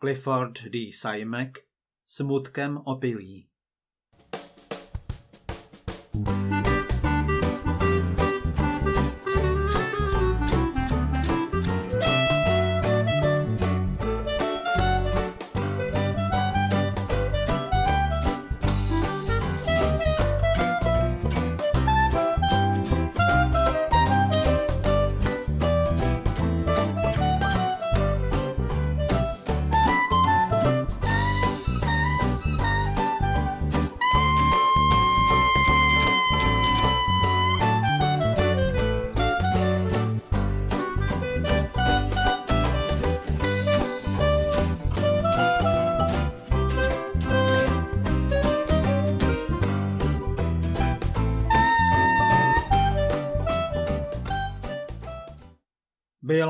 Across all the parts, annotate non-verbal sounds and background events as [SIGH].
Clifford D. Simek smutkem opilý. thank you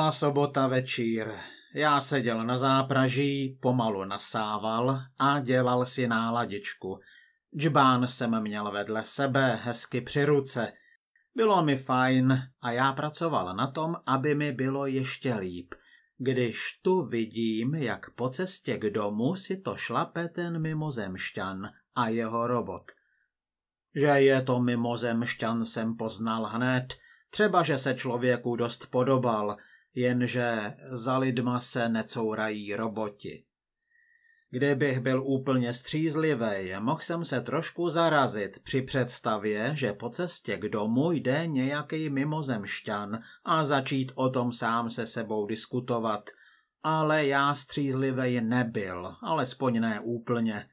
Byla sobota večír. Já seděl na zápraží, pomalu nasával a dělal si náladičku. Džbán jsem měl vedle sebe, hezky při ruce. Bylo mi fajn a já pracoval na tom, aby mi bylo ještě líp. Když tu vidím, jak po cestě k domu si to šlape ten mimozemšťan a jeho robot. Že je to mimozemšťan jsem poznal hned, třeba že se člověku dost podobal – jenže za lidma se necourají roboti. Kdybych byl úplně střízlivý, mohl jsem se trošku zarazit při představě, že po cestě k domu jde nějaký mimozemšťan a začít o tom sám se sebou diskutovat. Ale já střízlivý nebyl, alespoň ne úplně.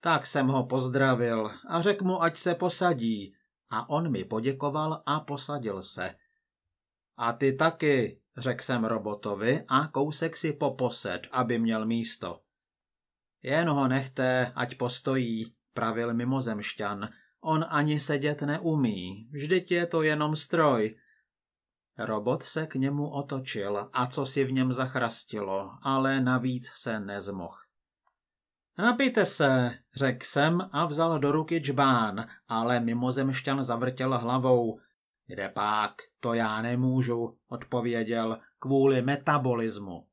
Tak jsem ho pozdravil a řekl mu, ať se posadí. A on mi poděkoval a posadil se. A ty taky, řekl jsem robotovi a kousek si poposed, aby měl místo. Jen ho nechte, ať postojí, pravil mimozemšťan. On ani sedět neumí, vždyť je to jenom stroj. Robot se k němu otočil a co si v něm zachrastilo, ale navíc se nezmoh. Napijte se, řekl jsem a vzal do ruky čbán, ale mimozemšťan zavrtěl hlavou. Kde pak, to já nemůžu, odpověděl, kvůli metabolismu.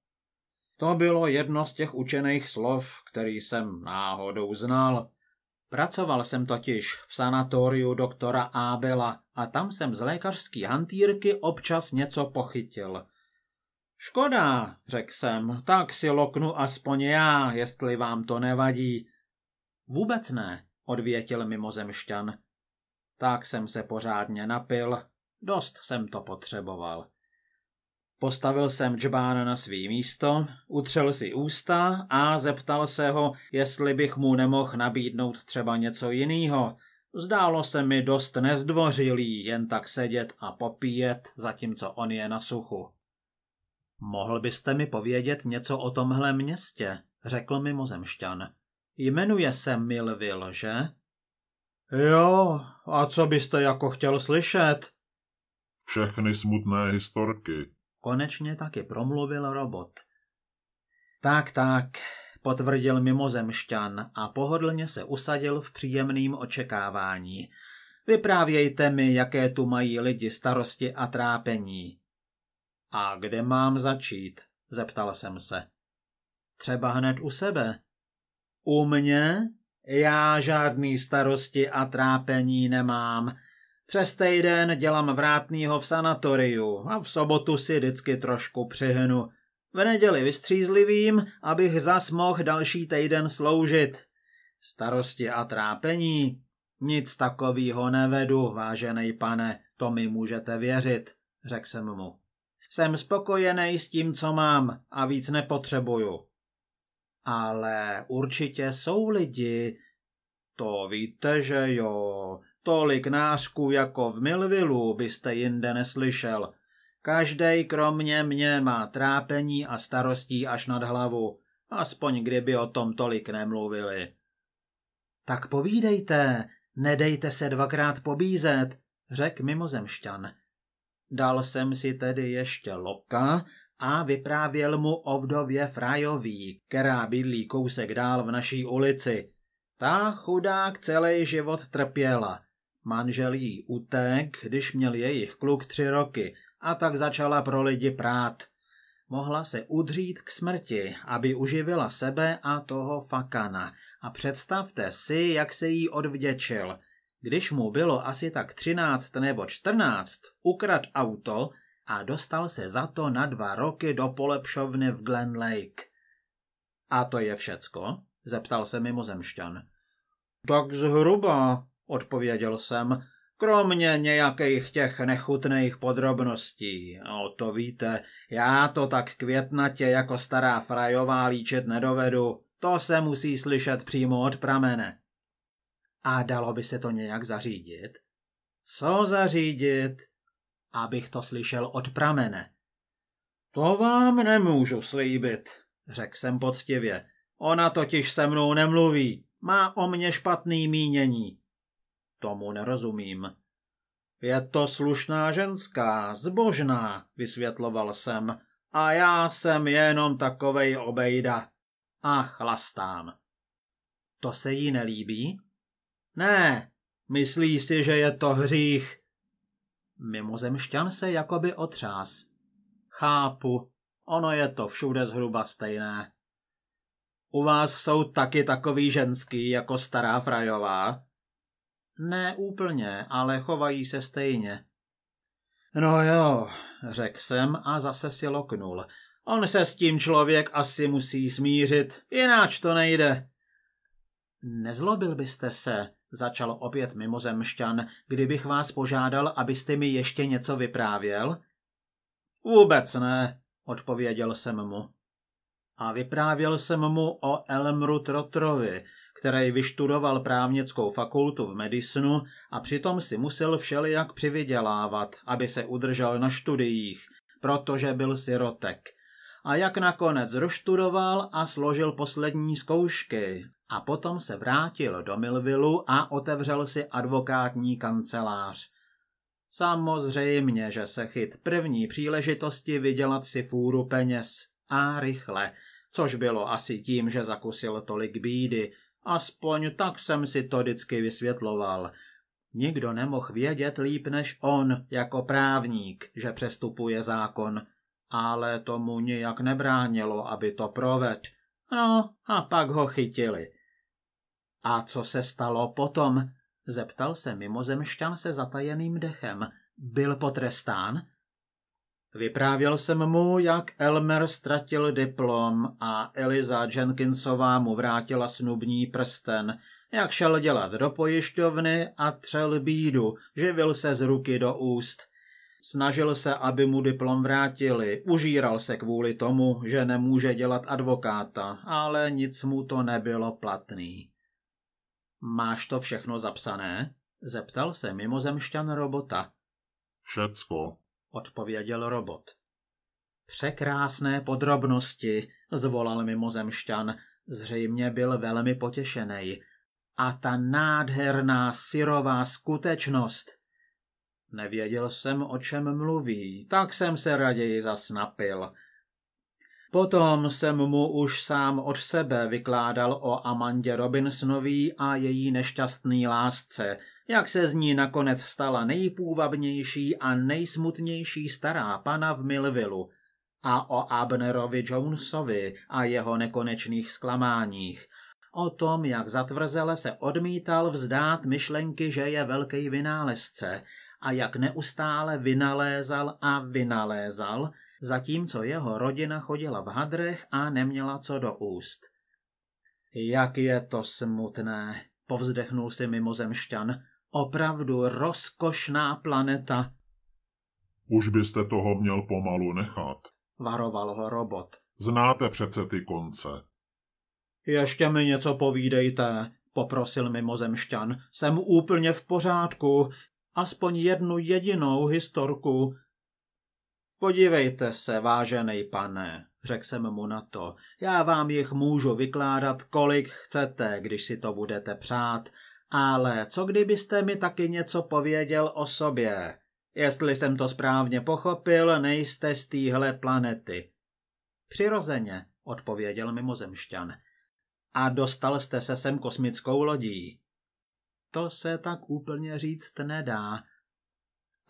To bylo jedno z těch učených slov, který jsem náhodou znal. Pracoval jsem totiž v sanatoriu doktora Abela a tam jsem z lékařský hantýrky občas něco pochytil. Škoda, řekl jsem, tak si loknu aspoň já, jestli vám to nevadí. Vůbec ne, odvětil mimozemšťan. Tak jsem se pořádně napil, dost jsem to potřeboval. Postavil jsem džbán na svý místo, utřel si ústa a zeptal se ho, jestli bych mu nemohl nabídnout třeba něco jiného. Zdálo se mi dost nezdvořilý jen tak sedět a popíjet, zatímco on je na suchu. Mohl byste mi povědět něco o tomhle městě, řekl mi mozemšťan. Jmenuje se Milville, že? Jo, a co byste jako chtěl slyšet? Všechny smutné historky. Konečně taky promluvil robot. Tak, tak, potvrdil mimozemšťan a pohodlně se usadil v příjemným očekávání. Vyprávějte mi, jaké tu mají lidi starosti a trápení. A kde mám začít? zeptal jsem se. Třeba hned u sebe. U mě? Já žádný starosti a trápení nemám. Přes týden dělám vrátnýho v sanatoriu a v sobotu si vždycky trošku přihnu. V neděli vystřízlivým, abych zas mohl další týden sloužit. Starosti a trápení? Nic takovýho nevedu, vážený pane, to mi můžete věřit, řekl jsem mu. Jsem spokojený s tím, co mám a víc nepotřebuju ale určitě jsou lidi, to víte, že jo, tolik nářků jako v Milvilu byste jinde neslyšel. Každý kromě mě má trápení a starostí až nad hlavu, aspoň kdyby o tom tolik nemluvili. Tak povídejte, nedejte se dvakrát pobízet, řekl mimozemšťan. Dal jsem si tedy ještě loka a vyprávěl mu o vdově Frajový, která bydlí kousek dál v naší ulici. Ta chudák celý život trpěla. Manžel jí utek, když měl jejich kluk tři roky a tak začala pro lidi prát. Mohla se udřít k smrti, aby uživila sebe a toho fakana. A představte si, jak se jí odvděčil – když mu bylo asi tak třináct nebo čtrnáct. ukrad auto a dostal se za to na dva roky do polepšovny v Glen Lake. A to je všecko? zeptal se mimozemšťan. Tak zhruba, odpověděl jsem, kromě nějakých těch nechutných podrobností. O to víte, já to tak květnatě jako stará frajová líčit nedovedu. To se musí slyšet přímo od pramene. A dalo by se to nějak zařídit? Co zařídit? abych to slyšel od pramene. To vám nemůžu slíbit, řekl jsem poctivě. Ona totiž se mnou nemluví, má o mně špatný mínění. Tomu nerozumím. Je to slušná ženská, zbožná, vysvětloval jsem, a já jsem jenom takovej obejda. A chlastám. To se jí nelíbí? Ne, myslí si, že je to hřích, Mimozemšťan se jakoby otřás. Chápu, ono je to všude zhruba stejné. U vás jsou taky takový ženský jako stará frajová? Ne úplně, ale chovají se stejně. No jo, řekl jsem a zase si loknul. On se s tím člověk asi musí smířit, jináč to nejde. Nezlobil byste se, Začal opět mimozemšťan, kdybych vás požádal, abyste mi ještě něco vyprávěl? Vůbec ne, odpověděl jsem mu. A vyprávěl jsem mu o Elmru Trotrovi, který vyštudoval právnickou fakultu v Medisonu a přitom si musel všelijak přivydělávat, aby se udržel na studiích, protože byl sirotek. A jak nakonec roštudoval a složil poslední zkoušky, a potom se vrátil do Milvilu a otevřel si advokátní kancelář. Samozřejmě, že se chyt první příležitosti vydělat si fůru peněz a rychle, což bylo asi tím, že zakusil tolik bídy, aspoň tak jsem si to vždycky vysvětloval. Nikdo nemohl vědět líp než on, jako právník, že přestupuje zákon, ale tomu nijak nebránilo, aby to proved. No a pak ho chytili. A co se stalo potom? Zeptal se mimozemšťan se zatajeným dechem. Byl potrestán? Vyprávěl jsem mu, jak Elmer ztratil diplom a Eliza Jenkinsová mu vrátila snubní prsten, jak šel dělat do pojišťovny a třel bídu, živil se z ruky do úst. Snažil se, aby mu diplom vrátili, užíral se kvůli tomu, že nemůže dělat advokáta, ale nic mu to nebylo platný. Máš to všechno zapsané? Zeptal se mimozemšťan robota. Všecko, odpověděl robot. Překrásné podrobnosti, zvolal mimozemšťan. Zřejmě byl velmi potěšený. A ta nádherná syrová skutečnost. Nevěděl jsem, o čem mluví, tak jsem se raději zasnapil, Potom jsem mu už sám od sebe vykládal o Amandě Robinsonový a její nešťastný lásce, jak se z ní nakonec stala nejpůvabnější a nejsmutnější stará pana v Milvilu a o Abnerovi Jonesovi a jeho nekonečných zklamáních, o tom, jak zatvrzele se odmítal vzdát myšlenky, že je velký vynálezce a jak neustále vynalézal a vynalézal – zatímco jeho rodina chodila v hadrech a neměla co do úst. Jak je to smutné, povzdechnul si mimozemšťan. Opravdu rozkošná planeta. Už byste toho měl pomalu nechat, varoval ho robot. Znáte přece ty konce. Ještě mi něco povídejte, poprosil mimozemšťan. Jsem úplně v pořádku. Aspoň jednu jedinou historku. Podívejte se, vážený pane, řekl jsem mu na to, já vám jich můžu vykládat, kolik chcete, když si to budete přát, ale co kdybyste mi taky něco pověděl o sobě? Jestli jsem to správně pochopil, nejste z téhle planety. Přirozeně, odpověděl mimozemšťan. A dostal jste se sem kosmickou lodí. To se tak úplně říct nedá,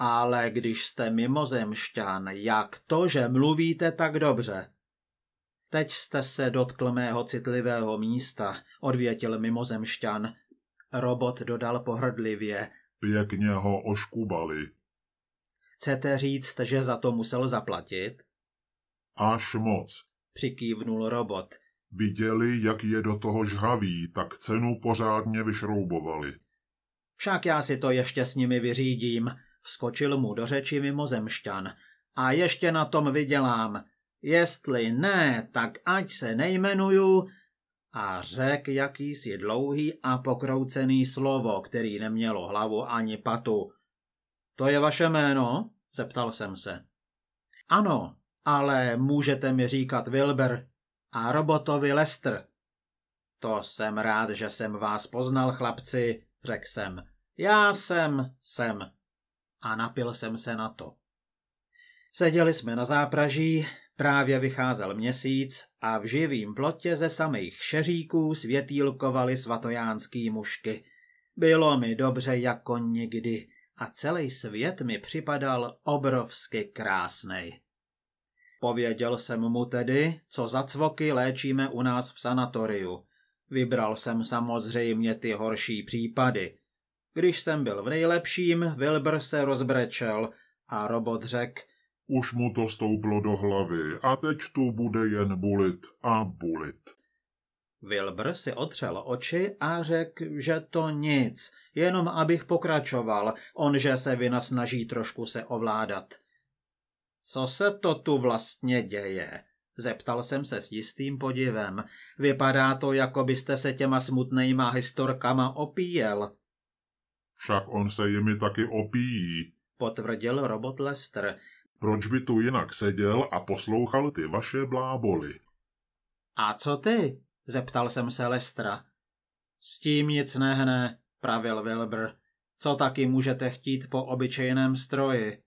ale když jste mimozemšťan, jak to, že mluvíte tak dobře? Teď jste se dotkl mého citlivého místa, odvětil mimozemšťan. Robot dodal pohrdlivě. Pěkně ho oškubali. Chcete říct, že za to musel zaplatit? Až moc, přikývnul robot. Viděli, jak je do toho žhavý, tak cenu pořádně vyšroubovali. Však já si to ještě s nimi vyřídím, Vskočil mu do řeči mimozemšťan. A ještě na tom vydělám. Jestli ne, tak ať se nejmenuju... A řek jakýsi dlouhý a pokroucený slovo, který nemělo hlavu ani patu. To je vaše jméno? zeptal jsem se. Ano, ale můžete mi říkat Wilber a robotovi Lester. To jsem rád, že jsem vás poznal, chlapci, řekl jsem. Já jsem, jsem a napil jsem se na to. Seděli jsme na zápraží, právě vycházel měsíc a v živým plotě ze samých šeříků světýlkovaly svatojánský mušky. Bylo mi dobře jako nikdy a celý svět mi připadal obrovsky krásný. Pověděl jsem mu tedy, co za cvoky léčíme u nás v sanatoriu. Vybral jsem samozřejmě ty horší případy, když jsem byl v nejlepším, Wilbur se rozbrečel a robot řekl, už mu to stouplo do hlavy a teď tu bude jen bulit a bulit. Wilbur si otřel oči a řekl, že to nic, jenom abych pokračoval, onže se vina snaží trošku se ovládat. Co se to tu vlastně děje? Zeptal jsem se s jistým podivem. Vypadá to, jako byste se těma smutnýma historkama opíjel. Však on se jimi taky opíjí, potvrdil robot Lester. Proč by tu jinak seděl a poslouchal ty vaše bláboli? A co ty? zeptal jsem se Lestra. S tím nic nehne, pravil Wilbur. Co taky můžete chtít po obyčejném stroji?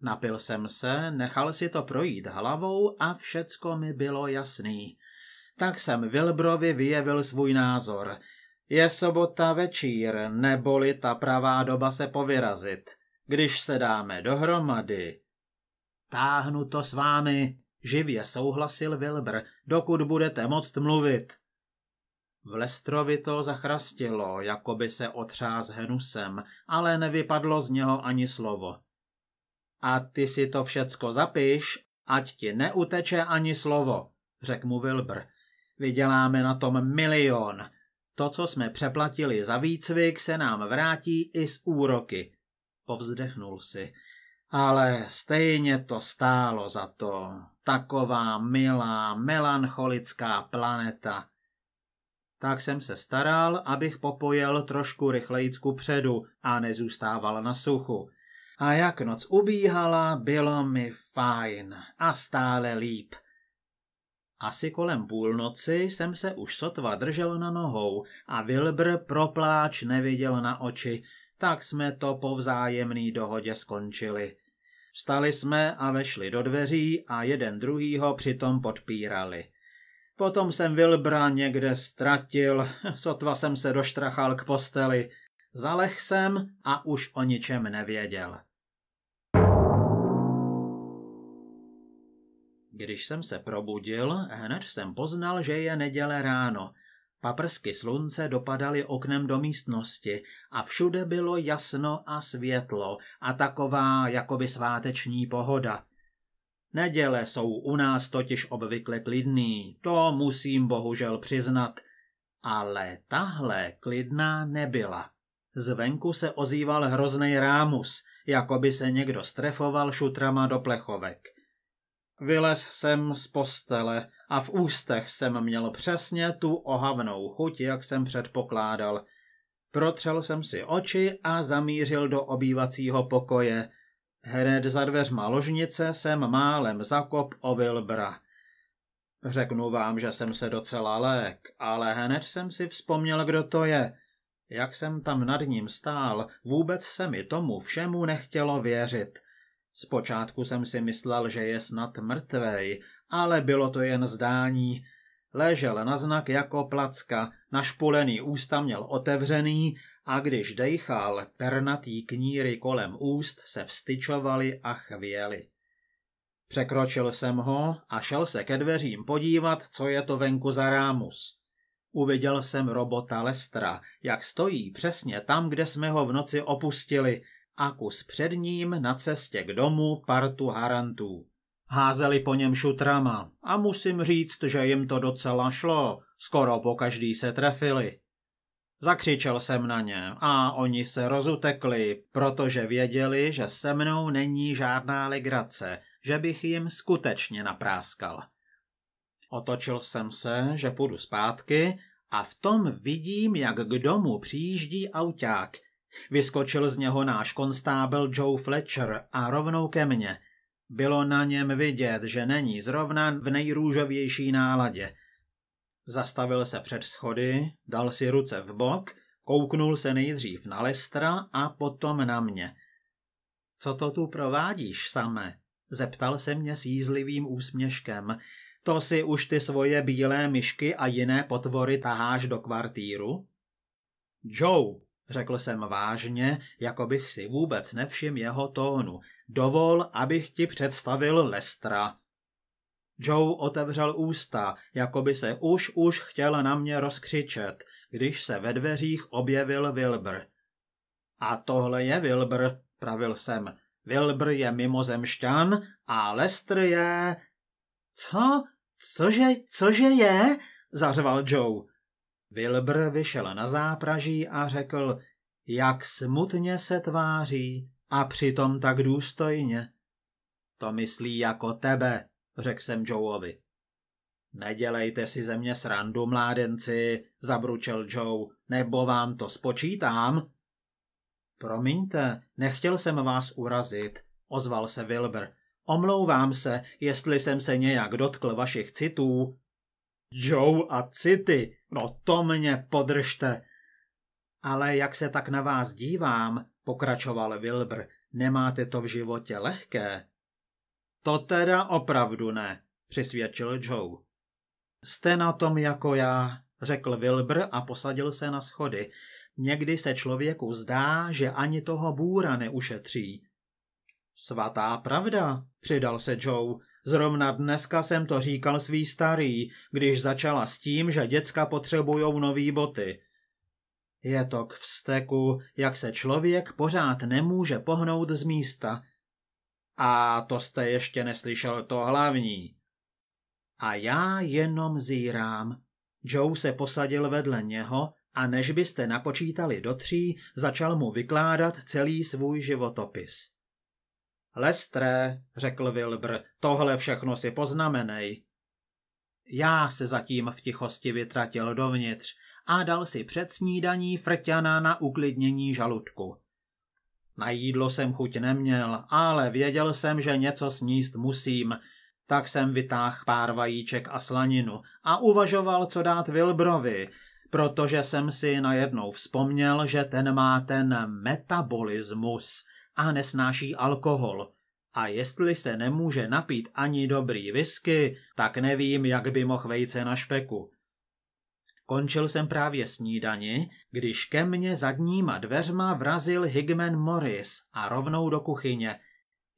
Napil jsem se, nechal si to projít hlavou a všecko mi bylo jasný. Tak jsem Wilbrovi vyjevil svůj názor – je sobota večír, neboli ta pravá doba se povyrazit. Když se dáme dohromady... Táhnu to s vámi, živě souhlasil Wilbr, dokud budete moct mluvit. V Lestrovi to zachrastilo, jako by se otřás hnusem, ale nevypadlo z něho ani slovo. A ty si to všecko zapiš, ať ti neuteče ani slovo, řekl mu Wilbr. Vyděláme na tom milion, to, co jsme přeplatili za výcvik, se nám vrátí i z úroky. Povzdechnul si. Ale stejně to stálo za to. Taková milá, melancholická planeta. Tak jsem se staral, abych popojel trošku rychlejíc ku předu a nezůstával na suchu. A jak noc ubíhala, bylo mi fajn a stále líp. Asi kolem půlnoci jsem se už sotva držel na nohou a Wilbr propláč neviděl na oči, tak jsme to po vzájemný dohodě skončili. Vstali jsme a vešli do dveří a jeden druhýho přitom podpírali. Potom jsem Wilbra někde ztratil, [LAUGHS] sotva jsem se doštrachal k posteli. Zaleh jsem a už o ničem nevěděl. Když jsem se probudil, hned jsem poznal, že je neděle ráno. Paprsky slunce dopadaly oknem do místnosti a všude bylo jasno a světlo a taková jakoby sváteční pohoda. Neděle jsou u nás totiž obvykle klidný, to musím bohužel přiznat. Ale tahle klidná nebyla. Zvenku se ozýval hrozný rámus, jako by se někdo strefoval šutrama do plechovek. Vylez jsem z postele a v ústech jsem měl přesně tu ohavnou chuť, jak jsem předpokládal. Protřel jsem si oči a zamířil do obývacího pokoje. Hned za dveřma ložnice jsem málem zakop o Wilbra. Řeknu vám, že jsem se docela lék, ale hned jsem si vzpomněl, kdo to je. Jak jsem tam nad ním stál, vůbec se mi tomu všemu nechtělo věřit. Zpočátku jsem si myslel, že je snad mrtvej, ale bylo to jen zdání. Ležel na znak jako placka, našpulený ústa měl otevřený a když dejchal, pernatý kníry kolem úst se vstyčovaly a chvěly. Překročil jsem ho a šel se ke dveřím podívat, co je to venku za rámus. Uviděl jsem robota Lestra, jak stojí přesně tam, kde jsme ho v noci opustili – a kus před ním na cestě k domu partu harantů. Házeli po něm šutrama a musím říct, že jim to docela šlo, skoro po každý se trefili. Zakřičel jsem na ně a oni se rozutekli, protože věděli, že se mnou není žádná legrace, že bych jim skutečně napráskal. Otočil jsem se, že půjdu zpátky a v tom vidím, jak k domu přijíždí auták Vyskočil z něho náš konstábel Joe Fletcher a rovnou ke mně. Bylo na něm vidět, že není zrovna v nejrůžovější náladě. Zastavil se před schody, dal si ruce v bok, kouknul se nejdřív na Lestra a potom na mě. Co to tu provádíš, same? Zeptal se mě s jízlivým úsměškem. To si už ty svoje bílé myšky a jiné potvory taháš do kvartíru? Joe, Řekl jsem vážně, jako bych si vůbec nevšim jeho tónu. Dovol, abych ti představil Lestra. Joe otevřel ústa, jako by se už už chtěl na mě rozkřičet, když se ve dveřích objevil Wilbur. A tohle je Wilbur, pravil jsem. Wilbur je mimozemšťan a Lester je... Co? Cože, cože je? zařval Joe. Wilbr vyšel na zápraží a řekl, jak smutně se tváří a přitom tak důstojně. To myslí jako tebe, řekl jsem Joeovi. Nedělejte si ze mě srandu, mládenci, zabručel Joe, nebo vám to spočítám. Promiňte, nechtěl jsem vás urazit, ozval se Wilbur. Omlouvám se, jestli jsem se nějak dotkl vašich citů. Joe a City, no to mě podržte. Ale jak se tak na vás dívám, pokračoval Wilbur, nemáte to v životě lehké. To teda opravdu ne, přisvědčil Joe. Jste na tom jako já, řekl Wilbur a posadil se na schody. Někdy se člověku zdá, že ani toho bůra neušetří. Svatá pravda, přidal se Joe. Zrovna dneska jsem to říkal svý starý, když začala s tím, že děcka potřebujou nový boty. Je to k vsteku, jak se člověk pořád nemůže pohnout z místa. A to jste ještě neslyšel to hlavní. A já jenom zírám. Joe se posadil vedle něho a než byste napočítali do tří, začal mu vykládat celý svůj životopis. Lestré, řekl Wilbr, tohle všechno si poznamenej. Já se zatím v tichosti vytratil dovnitř a dal si před snídaní frťana na uklidnění žaludku. Na jídlo jsem chuť neměl, ale věděl jsem, že něco sníst musím, tak jsem vytáhl pár vajíček a slaninu a uvažoval, co dát Wilbrovi, protože jsem si najednou vzpomněl, že ten má ten metabolismus – a nesnáší alkohol. A jestli se nemůže napít ani dobrý whisky, tak nevím, jak by mohl vejce na špeku. Končil jsem právě snídani, když ke mně zadníma dveřma vrazil Higman Morris a rovnou do kuchyně.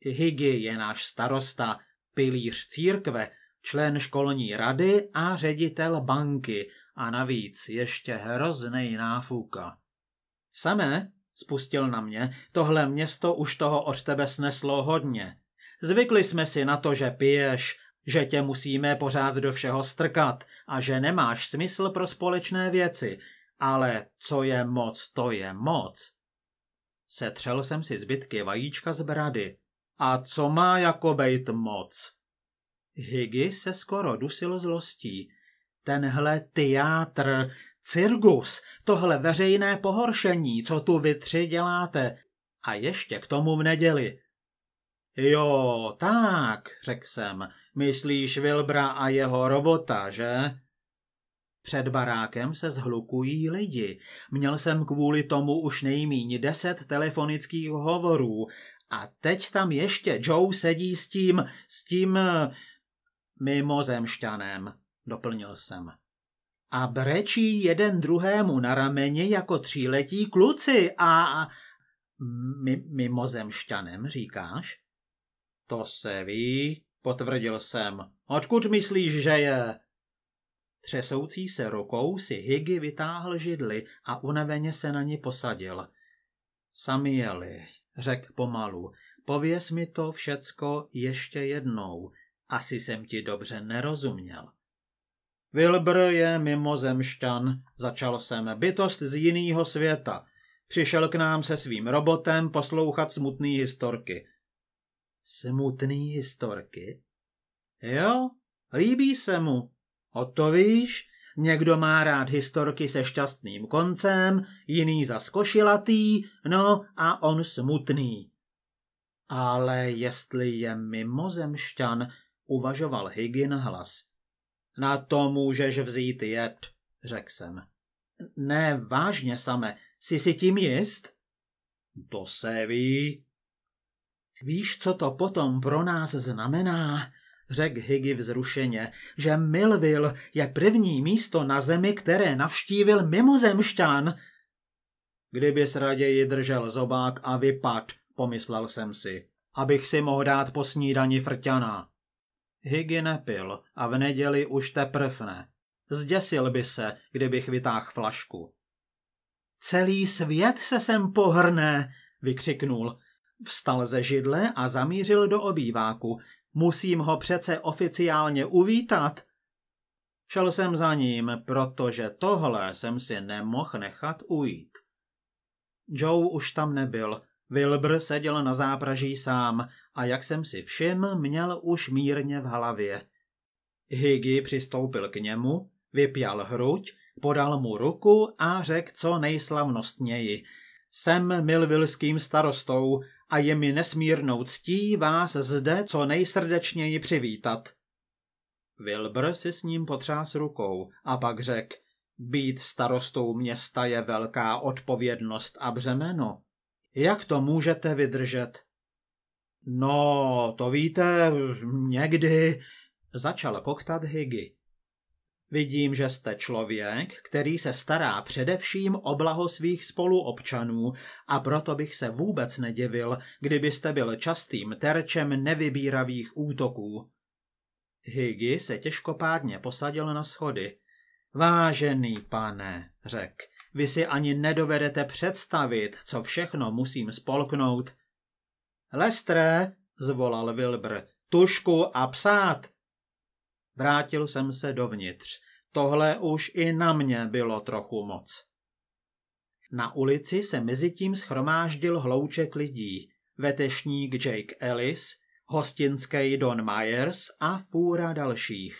Higgy je náš starosta, pilíř církve, člen školní rady a ředitel banky a navíc ještě hroznej náfuka. Samé, spustil na mě, tohle město už toho od tebe sneslo hodně. Zvykli jsme si na to, že piješ, že tě musíme pořád do všeho strkat a že nemáš smysl pro společné věci, ale co je moc, to je moc. Setřel jsem si zbytky vajíčka z brady. A co má jako bejt moc? Higgy se skoro dusil zlostí. Tenhle teátr, cirkus, tohle veřejné pohoršení, co tu vy tři děláte. A ještě k tomu v neděli. Jo, tak, řekl jsem, myslíš Vilbra a jeho robota, že? Před barákem se zhlukují lidi. Měl jsem kvůli tomu už nejmíň deset telefonických hovorů a teď tam ještě Joe sedí s tím, s tím eh, mimozemšťanem, doplnil jsem a brečí jeden druhému na rameni jako tříletí kluci a... M- mimozemšťanem říkáš? To se ví, potvrdil jsem. Odkud myslíš, že je? Třesoucí se rukou si Higgy vytáhl židli a unaveně se na ní posadil. Sami jeli, řekl pomalu. Pověz mi to všecko ještě jednou. Asi jsem ti dobře nerozuměl. Wilbur je mimozemšťan, začal jsem, bytost z jiného světa. Přišel k nám se svým robotem poslouchat smutný historky. Smutný historky? Jo, líbí se mu. O to víš, někdo má rád historky se šťastným koncem, jiný za no a on smutný. Ale jestli je mimozemšťan, uvažoval Hygin hlas. Na to můžeš vzít jed, řekl jsem. Ne, vážně, same, jsi si tím jist? To se ví. Víš, co to potom pro nás znamená? řekl Higgy vzrušeně, že Milville je první místo na zemi, které navštívil mimozemšťan. Kdybys raději držel zobák a vypad, pomyslel jsem si, abych si mohl dát po snídani frťana. Higgy nepil a v neděli už teprv ne. Zděsil by se, kdybych vytáhl flašku. Celý svět se sem pohrne, vykřiknul. Vstal ze židle a zamířil do obýváku. Musím ho přece oficiálně uvítat. Šel jsem za ním, protože tohle jsem si nemohl nechat ujít. Joe už tam nebyl, Wilbur seděl na zápraží sám a jak jsem si všim, měl už mírně v hlavě. Higgy přistoupil k němu, vypjal hruď, podal mu ruku a řekl co nejslavnostněji. Jsem milvilským starostou a je mi nesmírnou ctí vás zde co nejsrdečněji přivítat. Wilbur si s ním potřás rukou a pak řekl, být starostou města je velká odpovědnost a břemeno. Jak to můžete vydržet? No, to víte, někdy, začal koktat Higgy. Vidím, že jste člověk, který se stará především o blaho svých spoluobčanů a proto bych se vůbec nedivil, kdybyste byl častým terčem nevybíravých útoků. Higgy se těžkopádně posadil na schody. Vážený pane, řekl, vy si ani nedovedete představit, co všechno musím spolknout. Lestré, zvolal Wilbr, tušku a psát. Vrátil jsem se dovnitř. Tohle už i na mě bylo trochu moc. Na ulici se mezitím schromáždil hlouček lidí. Vetešník Jake Ellis, hostinský Don Myers a fůra dalších.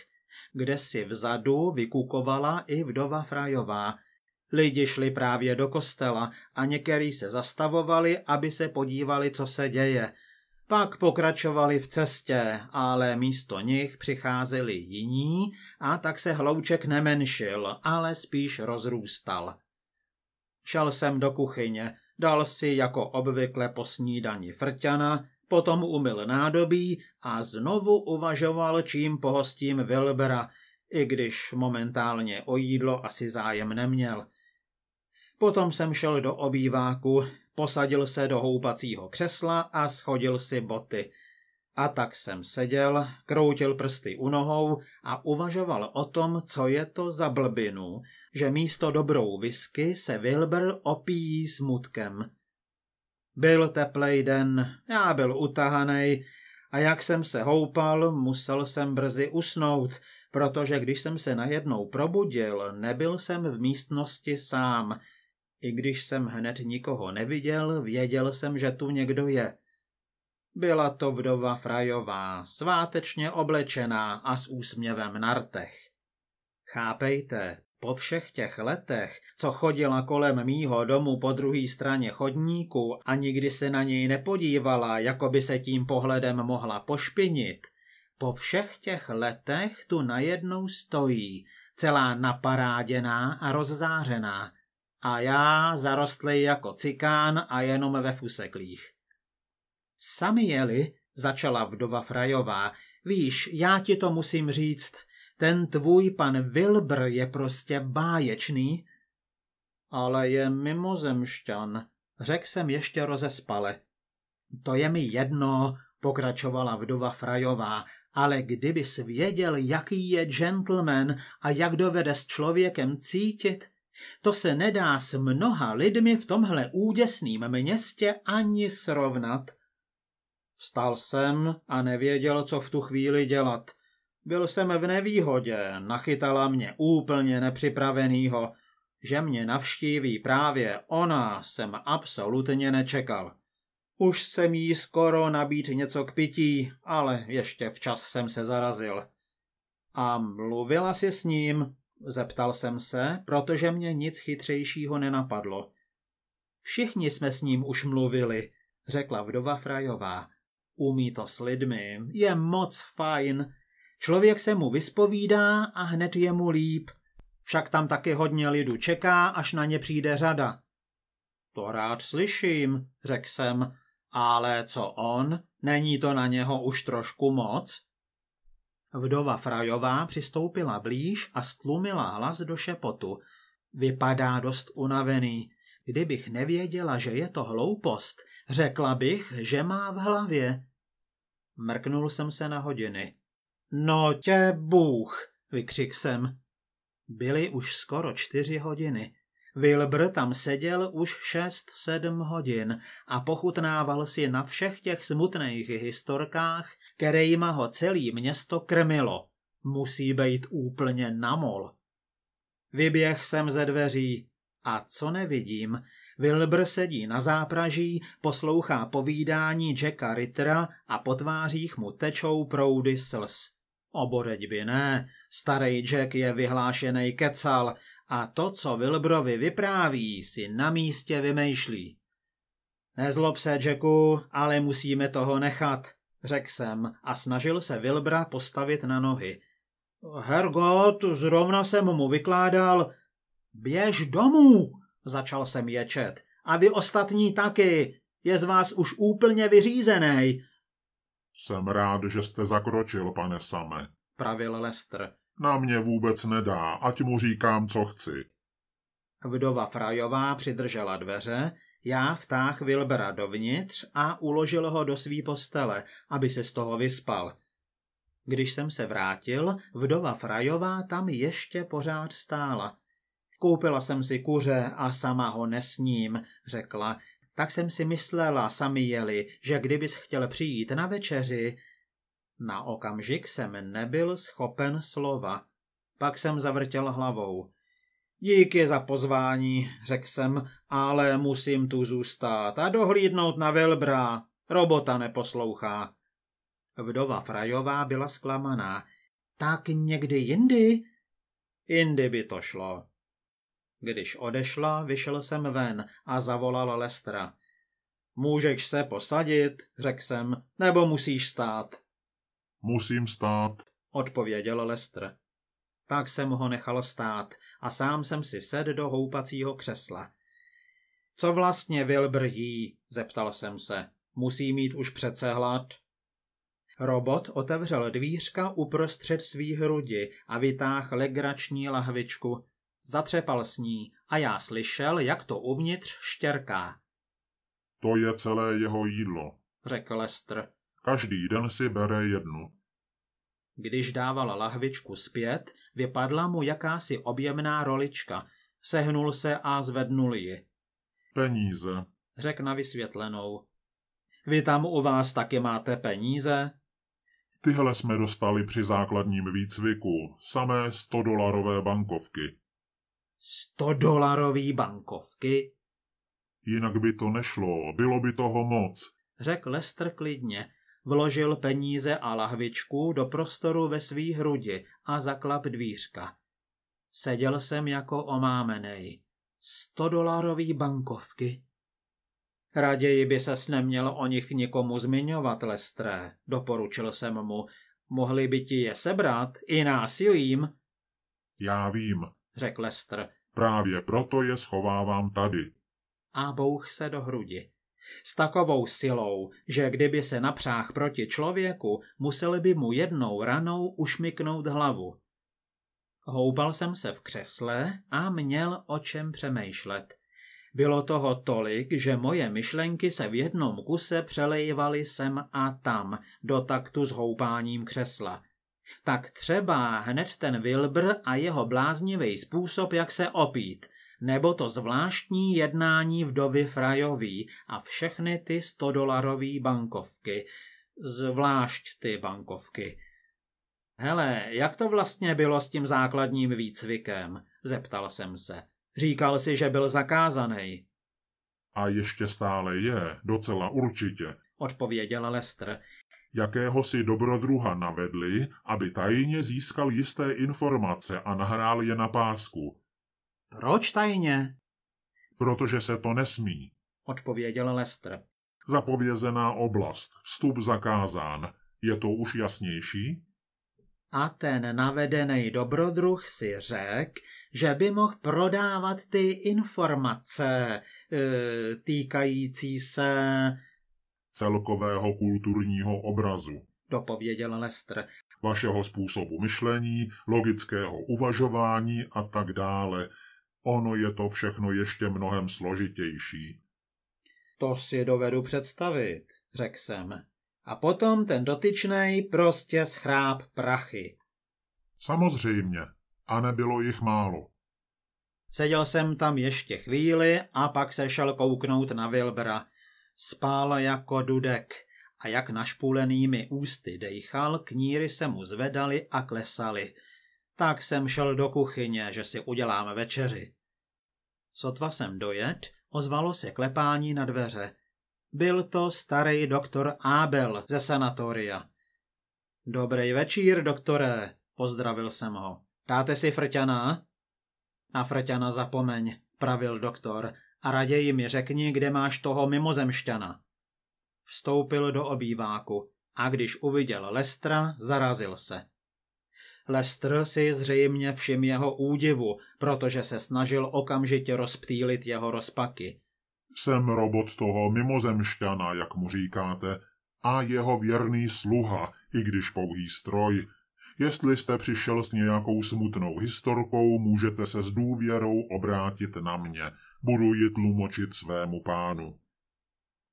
Kde si vzadu vykukovala i vdova Frajová, Lidi šli právě do kostela a některý se zastavovali, aby se podívali, co se děje. Pak pokračovali v cestě, ale místo nich přicházeli jiní a tak se hlouček nemenšil, ale spíš rozrůstal. Šel jsem do kuchyně, dal si jako obvykle po snídani frťana, potom umyl nádobí a znovu uvažoval, čím pohostím Wilbera, i když momentálně o jídlo asi zájem neměl. Potom jsem šel do obýváku, posadil se do houpacího křesla a schodil si boty. A tak jsem seděl, kroutil prsty u nohou a uvažoval o tom, co je to za blbinu, že místo dobrou whisky se Wilbur opíjí smutkem. Byl teplej den, já byl utahanej a jak jsem se houpal, musel jsem brzy usnout, protože když jsem se najednou probudil, nebyl jsem v místnosti sám – i když jsem hned nikoho neviděl, věděl jsem, že tu někdo je. Byla to vdova Frajová, svátečně oblečená a s úsměvem na rtech. Chápejte, po všech těch letech, co chodila kolem mýho domu po druhé straně chodníku a nikdy se na něj nepodívala, jako by se tím pohledem mohla pošpinit, po všech těch letech tu najednou stojí, celá naparáděná a rozzářená, a já zarostlý jako cikán a jenom ve fuseklích. Sami jeli, začala vdova Frajová, víš, já ti to musím říct, ten tvůj pan Wilbr je prostě báječný. Ale je mimozemšťan, řekl jsem ještě rozespale. To je mi jedno, pokračovala vdova Frajová, ale kdyby věděl, jaký je gentleman a jak dovede s člověkem cítit, to se nedá s mnoha lidmi v tomhle úděsným městě ani srovnat. Vstal jsem a nevěděl, co v tu chvíli dělat. Byl jsem v nevýhodě, nachytala mě úplně nepřipravenýho. Že mě navštíví právě ona, jsem absolutně nečekal. Už jsem jí skoro nabít něco k pití, ale ještě včas jsem se zarazil. A mluvila si s ním, Zeptal jsem se, protože mě nic chytřejšího nenapadlo. Všichni jsme s ním už mluvili, řekla vdova Frajová. Umí to s lidmi, je moc fajn. Člověk se mu vyspovídá a hned je mu líp. Však tam taky hodně lidu čeká, až na ně přijde řada. To rád slyším, řekl jsem, ale co on? Není to na něho už trošku moc? Vdova Frajová přistoupila blíž a stlumila hlas do šepotu. Vypadá dost unavený. Kdybych nevěděla, že je to hloupost, řekla bych, že má v hlavě. Mrknul jsem se na hodiny. No tě bůh, vykřik jsem. Byly už skoro čtyři hodiny. Wilbr tam seděl už šest, sedm hodin a pochutnával si na všech těch smutných historkách kterýma ho celý město krmilo. Musí být úplně namol. Vyběh jsem ze dveří a co nevidím, Wilbur sedí na zápraží, poslouchá povídání Jacka Rittera a po tvářích mu tečou proudy slz. Oboreď by ne, starý Jack je vyhlášený kecal a to, co Wilbrovi vypráví, si na místě vymýšlí. Nezlob se, Jacku, ale musíme toho nechat řekl jsem a snažil se Vilbra postavit na nohy. Hergot, zrovna jsem mu vykládal. Běž domů, začal jsem ječet. A vy ostatní taky. Je z vás už úplně vyřízený. Jsem rád, že jste zakročil, pane Same, pravil Lester. Na mě vůbec nedá, ať mu říkám, co chci. Vdova Frajová přidržela dveře já vtáh Wilbera dovnitř a uložil ho do svý postele, aby se z toho vyspal. Když jsem se vrátil, vdova Frajová tam ještě pořád stála. Koupila jsem si kuře a sama ho nesním, řekla. Tak jsem si myslela, sami jeli, že kdybys chtěl přijít na večeři... Na okamžik jsem nebyl schopen slova. Pak jsem zavrtěl hlavou. Díky za pozvání, řekl jsem, ale musím tu zůstat a dohlídnout na Velbra. Robota neposlouchá. Vdova Frajová byla zklamaná. Tak někdy jindy? Jindy by to šlo. Když odešla, vyšel jsem ven a zavolal Lestra. Můžeš se posadit, řekl jsem, nebo musíš stát? Musím stát, odpověděl Lestr. Tak jsem ho nechal stát – a sám jsem si sedl do houpacího křesla. Co vlastně Wilbur jí? zeptal jsem se. Musí mít už přece hlad. Robot otevřel dvířka uprostřed svý hrudi a vytáhl legrační lahvičku. Zatřepal s ní a já slyšel, jak to uvnitř štěrká. To je celé jeho jídlo, řekl Lester. Každý den si bere jednu. Když dávala lahvičku zpět, vypadla mu jakási objemná rolička. Sehnul se a zvednul ji. Peníze, řekl na vysvětlenou. Vy tam u vás taky máte peníze? Tyhle jsme dostali při základním výcviku. Samé 100 dolarové bankovky. 100 dolarové bankovky? Jinak by to nešlo, bylo by toho moc, řekl Lester klidně. Vložil peníze a lahvičku do prostoru ve svý hrudi a zaklap dvířka. Seděl jsem jako omámenej. Sto dolarový bankovky. Raději by ses neměl o nich nikomu zmiňovat, Lestré, doporučil jsem mu. Mohli by ti je sebrat i násilím. Já vím, řekl Lestr. Právě proto je schovávám tady. A bouch se do hrudi. S takovou silou, že kdyby se napřáh proti člověku, museli by mu jednou ranou ušmiknout hlavu. Houbal jsem se v křesle a měl o čem přemýšlet. Bylo toho tolik, že moje myšlenky se v jednom kuse přelejvaly sem a tam, do taktu s houpáním křesla. Tak třeba hned ten Wilbr a jeho bláznivý způsob, jak se opít – nebo to zvláštní jednání vdovy Frajový a všechny ty 100-dolarové bankovky, zvlášť ty bankovky. Hele, jak to vlastně bylo s tím základním výcvikem? Zeptal jsem se. Říkal si, že byl zakázaný. A ještě stále je, docela určitě, odpověděl Lester. Jakého si dobrodruha navedli, aby tajně získal jisté informace a nahrál je na pásku. Proč tajně? Protože se to nesmí, odpověděl Lester. Zapovězená oblast, vstup zakázán. Je to už jasnější? A ten navedený dobrodruh si řekl, že by mohl prodávat ty informace e, týkající se celkového kulturního obrazu, dopověděl Lester. Vašeho způsobu myšlení, logického uvažování a tak dále ono je to všechno ještě mnohem složitější. To si dovedu představit, řekl jsem. A potom ten dotyčný prostě schráp prachy. Samozřejmě. A nebylo jich málo. Seděl jsem tam ještě chvíli a pak se šel kouknout na Wilbra. Spál jako dudek a jak našpůlenými ústy dejchal, kníry se mu zvedaly a klesaly. Tak jsem šel do kuchyně, že si udělám večeři. Sotva jsem dojet, ozvalo se klepání na dveře. Byl to starý doktor Abel ze sanatoria. Dobrý večír, doktore, pozdravil jsem ho. Dáte si frťana? Na frťana zapomeň, pravil doktor, a raději mi řekni, kde máš toho mimozemšťana. Vstoupil do obýváku a když uviděl Lestra, zarazil se. Lester si zřejmě všim jeho údivu, protože se snažil okamžitě rozptýlit jeho rozpaky. Jsem robot toho mimozemšťana, jak mu říkáte, a jeho věrný sluha, i když pouhý stroj. Jestli jste přišel s nějakou smutnou historkou, můžete se s důvěrou obrátit na mě. Budu ji tlumočit svému pánu.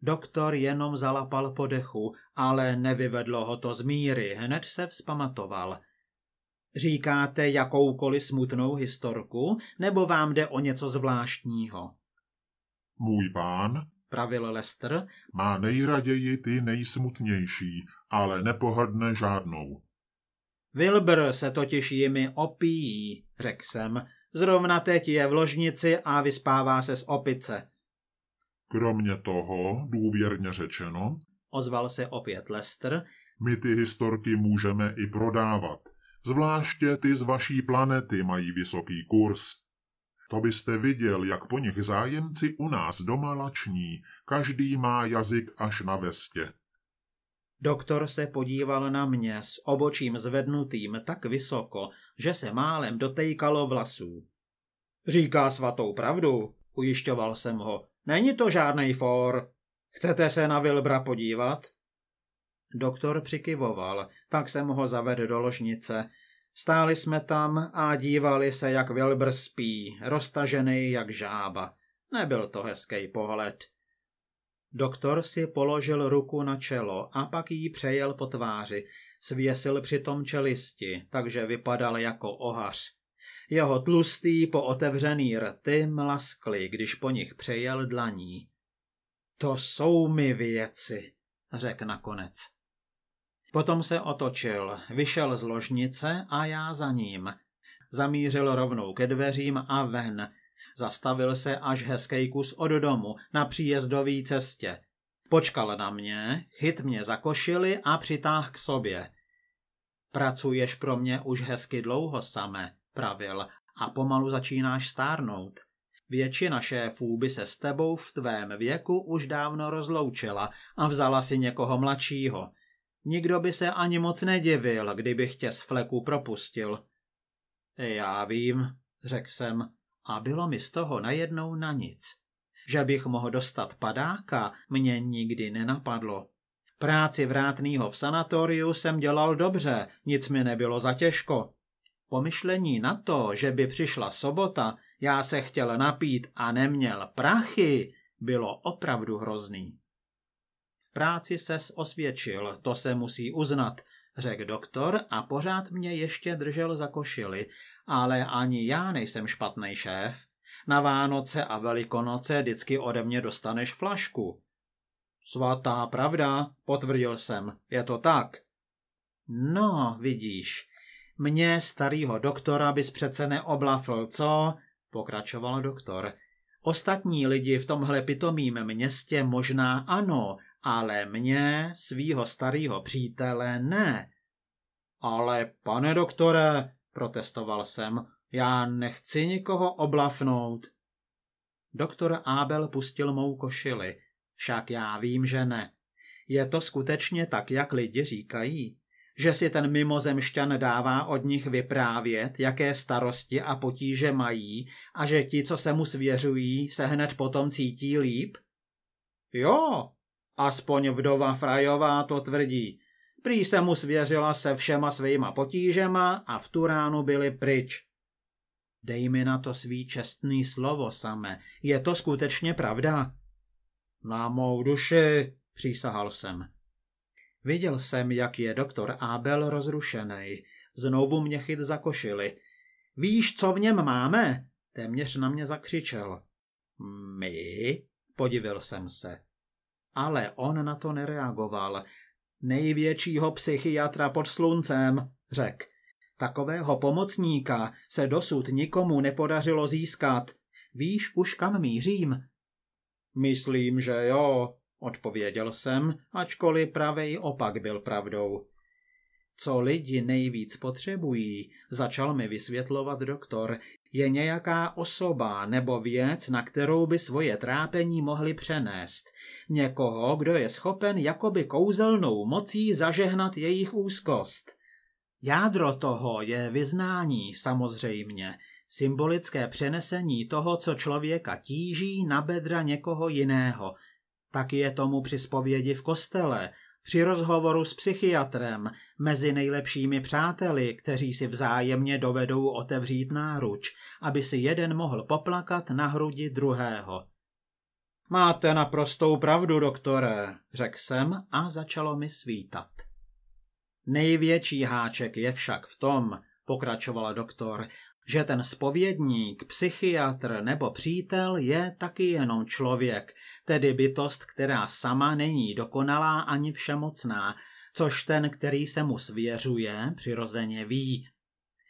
Doktor jenom zalapal podechu, ale nevyvedlo ho to z míry, hned se vzpamatoval – Říkáte jakoukoliv smutnou historku, nebo vám jde o něco zvláštního? Můj pán, pravil Lester, má nejraději ty nejsmutnější, ale nepohrdne žádnou. Wilbur se totiž jimi opíjí, řekl jsem. Zrovna teď je v ložnici a vyspává se z opice. Kromě toho, důvěrně řečeno, ozval se opět Lester, my ty historky můžeme i prodávat. Zvláště ty z vaší planety mají vysoký kurz. To byste viděl, jak po nich zájemci u nás doma lační. Každý má jazyk až na vestě. Doktor se podíval na mě s obočím zvednutým tak vysoko, že se málem dotejkalo vlasů. Říká svatou pravdu, ujišťoval jsem ho. Není to žádný for. Chcete se na Vilbra podívat? Doktor přikyvoval, tak jsem ho zavedl do ložnice. Stáli jsme tam a dívali se, jak Wilbur spí, roztažený jak žába. Nebyl to hezký pohled. Doktor si položil ruku na čelo a pak jí přejel po tváři. Svěsil přitom čelisti, takže vypadal jako ohař. Jeho tlustý pootevřený rty mlaskly, když po nich přejel dlaní. To jsou mi věci, řekl nakonec. Potom se otočil, vyšel z ložnice a já za ním. Zamířil rovnou ke dveřím a ven. Zastavil se až hezký kus od domu, na příjezdové cestě. Počkal na mě, chyt mě za košily a přitáh k sobě. Pracuješ pro mě už hezky dlouho samé, pravil, a pomalu začínáš stárnout. Většina šéfů by se s tebou v tvém věku už dávno rozloučila a vzala si někoho mladšího. Nikdo by se ani moc nedivil, kdybych tě z fleku propustil. Já vím, řekl jsem, a bylo mi z toho najednou na nic. Že bych mohl dostat padáka, mě nikdy nenapadlo. Práci vrátného v sanatoriu jsem dělal dobře, nic mi nebylo za těžko. Pomyšlení na to, že by přišla sobota, já se chtěl napít a neměl prachy, bylo opravdu hrozný práci ses osvědčil, to se musí uznat, řekl doktor a pořád mě ještě držel za košily, ale ani já nejsem špatný šéf. Na Vánoce a Velikonoce vždycky ode mě dostaneš flašku. Svatá pravda, potvrdil jsem, je to tak. No, vidíš, mě, starýho doktora, bys přece neoblafl, co? Pokračoval doktor. Ostatní lidi v tomhle pitomým městě možná ano, ale mě, svýho starého přítele, ne. Ale pane doktore, protestoval jsem, já nechci nikoho oblafnout. Doktor Abel pustil mou košili, však já vím, že ne. Je to skutečně tak, jak lidi říkají, že si ten mimozemšťan dává od nich vyprávět, jaké starosti a potíže mají a že ti, co se mu svěřují, se hned potom cítí líp? Jo, Aspoň vdova Frajová to tvrdí. Prý se mu svěřila se všema svýma potížema a v Turánu byli pryč. Dej mi na to svý čestný slovo, same. Je to skutečně pravda? Na mou duši, přísahal jsem. Viděl jsem, jak je doktor Abel rozrušený. Znovu mě chyt zakošili. Víš, co v něm máme? Téměř na mě zakřičel. My? Podivil jsem se. Ale on na to nereagoval. Největšího psychiatra pod sluncem, řek. Takového pomocníka se dosud nikomu nepodařilo získat. Víš už, kam mířím? Myslím, že jo, odpověděl jsem, ačkoliv pravej opak byl pravdou. Co lidi nejvíc potřebují, začal mi vysvětlovat doktor, je nějaká osoba nebo věc, na kterou by svoje trápení mohli přenést. Někoho, kdo je schopen jakoby kouzelnou mocí zažehnat jejich úzkost. Jádro toho je vyznání, samozřejmě, symbolické přenesení toho, co člověka tíží na bedra někoho jiného. Tak je tomu při spovědi v kostele – při rozhovoru s psychiatrem mezi nejlepšími přáteli, kteří si vzájemně dovedou otevřít náruč, aby si jeden mohl poplakat na hrudi druhého. Máte naprostou pravdu, doktore, řekl jsem a začalo mi svítat. Největší háček je však v tom, pokračovala doktor, že ten spovědník, psychiatr nebo přítel je taky jenom člověk, tedy bytost, která sama není dokonalá ani všemocná, což ten, který se mu svěřuje, přirozeně ví.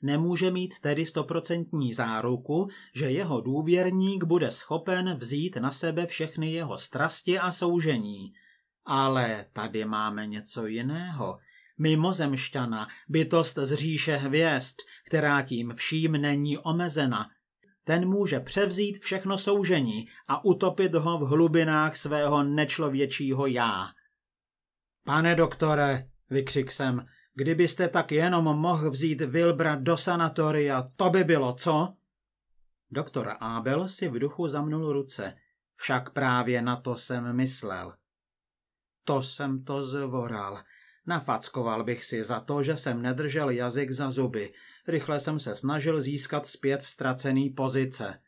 Nemůže mít tedy stoprocentní záruku, že jeho důvěrník bude schopen vzít na sebe všechny jeho strasti a soužení. Ale tady máme něco jiného. Mimozemšťana, bytost z říše hvězd, která tím vším není omezena, ten může převzít všechno soužení a utopit ho v hlubinách svého nečlověčího já. Pane doktore, vykřik jsem, kdybyste tak jenom mohl vzít Wilbra do sanatoria, to by bylo, co? Doktor Abel si v duchu zamnul ruce, však právě na to jsem myslel. To jsem to zvoral. Nafackoval bych si za to, že jsem nedržel jazyk za zuby, Rychle jsem se snažil získat zpět ztracený pozice.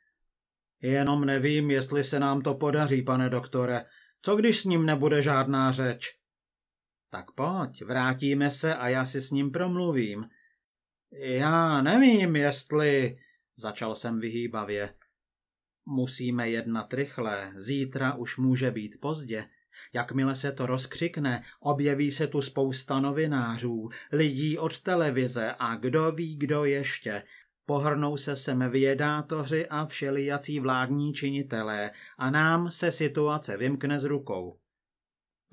Jenom nevím, jestli se nám to podaří, pane doktore. Co když s ním nebude žádná řeč? Tak pojď, vrátíme se a já si s ním promluvím. Já nevím, jestli... Začal jsem vyhýbavě. Musíme jednat rychle, zítra už může být pozdě. Jakmile se to rozkřikne, objeví se tu spousta novinářů, lidí od televize a kdo ví kdo ještě. Pohrnou se sem vědátoři a všelijací vládní činitelé a nám se situace vymkne z rukou.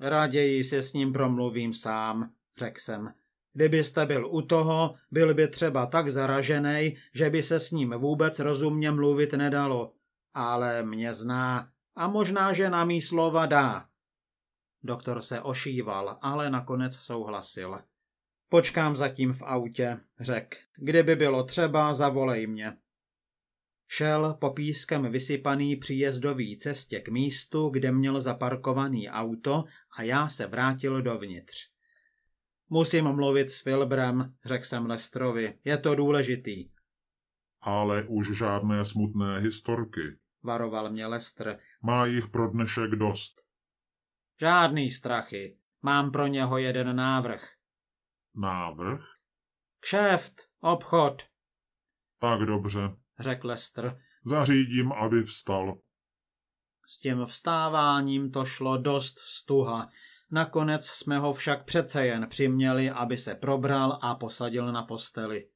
Raději se s ním promluvím sám, řekl jsem. Kdybyste byl u toho, byl by třeba tak zaražený, že by se s ním vůbec rozumně mluvit nedalo. Ale mě zná a možná, že na mý slova dá. Doktor se ošíval, ale nakonec souhlasil. Počkám zatím v autě, řek. Kdyby bylo třeba, zavolej mě. Šel po pískem vysypaný příjezdový cestě k místu, kde měl zaparkovaný auto a já se vrátil dovnitř. Musím mluvit s Filbrem, řekl jsem Lestrovi. Je to důležitý. Ale už žádné smutné historky, varoval mě Lestr. Má jich pro dnešek dost. Žádný strachy. Mám pro něho jeden návrh. Návrh? Kšeft, obchod. Tak dobře, řekl Lester. Zařídím, aby vstal. S tím vstáváním to šlo dost stuha. Nakonec jsme ho však přece jen přiměli, aby se probral a posadil na posteli.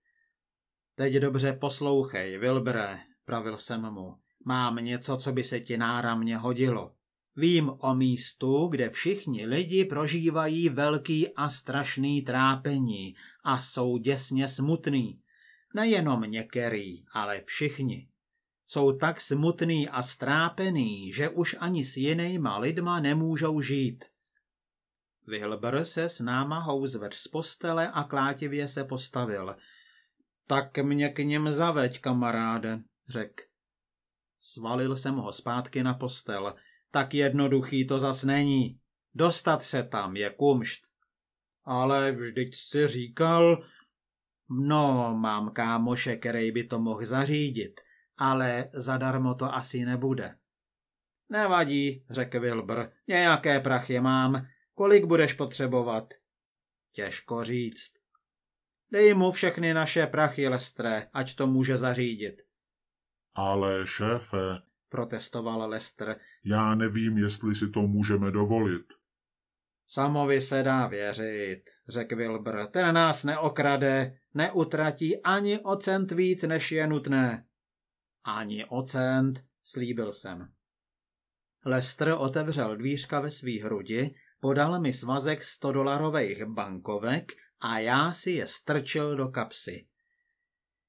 Teď dobře poslouchej, Wilbre, pravil jsem mu. Mám něco, co by se ti náramně hodilo. Vím o místu, kde všichni lidi prožívají velký a strašný trápení a jsou děsně smutný. Nejenom některý, ale všichni. Jsou tak smutný a strápený, že už ani s jinýma lidma nemůžou žít. Wilbur se s námahou zvedl z postele a klátivě se postavil. Tak mě k něm zaveď, kamaráde, řekl. Svalil jsem ho zpátky na postel – tak jednoduchý to zas není. Dostat se tam je kumšt. Ale vždyť si říkal... No, mám kámoše, který by to mohl zařídit, ale zadarmo to asi nebude. Nevadí, řekl Wilbur, nějaké prachy mám, kolik budeš potřebovat? Těžko říct. Dej mu všechny naše prachy, Lestre, ať to může zařídit. Ale šéfe, protestoval Lester, já nevím, jestli si to můžeme dovolit. Samovi se dá věřit, řekl Wilbur. Ten nás neokrade, neutratí ani o cent víc, než je nutné. Ani o cent, slíbil jsem. Lester otevřel dvířka ve svý hrudi, podal mi svazek 100 dolarových bankovek a já si je strčil do kapsy.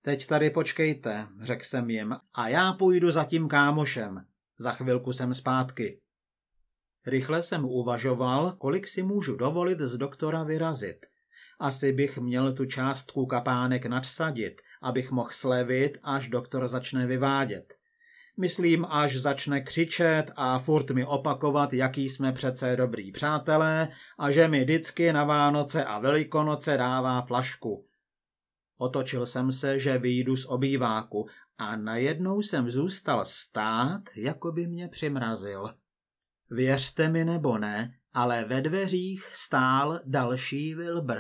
Teď tady počkejte, řekl jsem jim, a já půjdu za tím kámošem. Za chvilku jsem zpátky. Rychle jsem uvažoval, kolik si můžu dovolit z doktora vyrazit. Asi bych měl tu částku kapánek nadsadit, abych mohl slevit, až doktor začne vyvádět. Myslím, až začne křičet a furt mi opakovat, jaký jsme přece dobrý přátelé a že mi vždycky na Vánoce a Velikonoce dává flašku. Otočil jsem se, že vyjdu z obýváku a najednou jsem zůstal stát, jako by mě přimrazil. Věřte mi nebo ne, ale ve dveřích stál další Wilbr.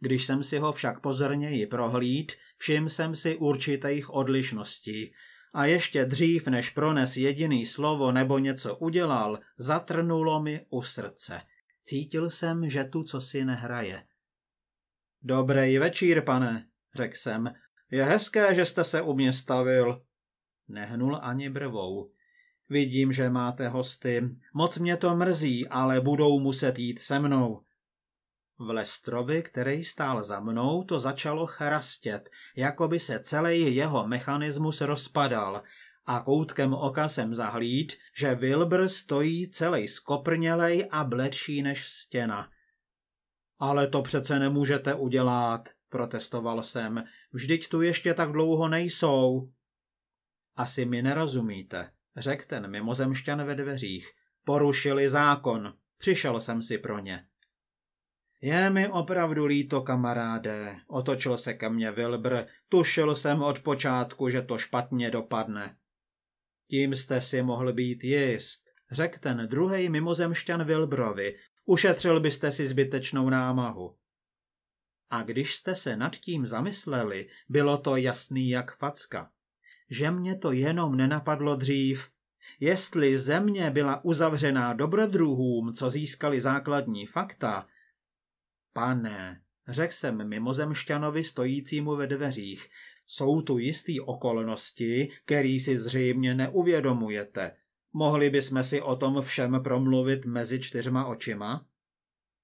Když jsem si ho však pozorněji prohlíd, všim jsem si určitých odlišností. A ještě dřív, než prones jediný slovo nebo něco udělal, zatrnulo mi u srdce. Cítil jsem, že tu co si nehraje. Dobrý večír, pane, řekl jsem je hezké, že jste se u mě stavil. Nehnul ani brvou. Vidím, že máte hosty. Moc mě to mrzí, ale budou muset jít se mnou. V Lestrovi, který stál za mnou, to začalo chrastět, jako by se celý jeho mechanismus rozpadal a koutkem oka jsem zahlíd, že Wilbur stojí celý skoprnělej a bledší než stěna. Ale to přece nemůžete udělat, protestoval jsem. Vždyť tu ještě tak dlouho nejsou. Asi mi nerozumíte, řekl ten mimozemšťan ve dveřích. Porušili zákon. Přišel jsem si pro ně. Je mi opravdu líto, kamaráde, otočil se ke mně Wilbr, tušil jsem od počátku, že to špatně dopadne. Tím jste si mohl být jist, řekl ten druhý mimozemšťan Wilbrovi, ušetřil byste si zbytečnou námahu. A když jste se nad tím zamysleli, bylo to jasný jak facka. Že mě to jenom nenapadlo dřív. Jestli země byla uzavřená dobrodruhům, co získali základní fakta... Pane, řekl jsem mimozemšťanovi stojícímu ve dveřích, jsou tu jistý okolnosti, který si zřejmě neuvědomujete. Mohli bychom si o tom všem promluvit mezi čtyřma očima?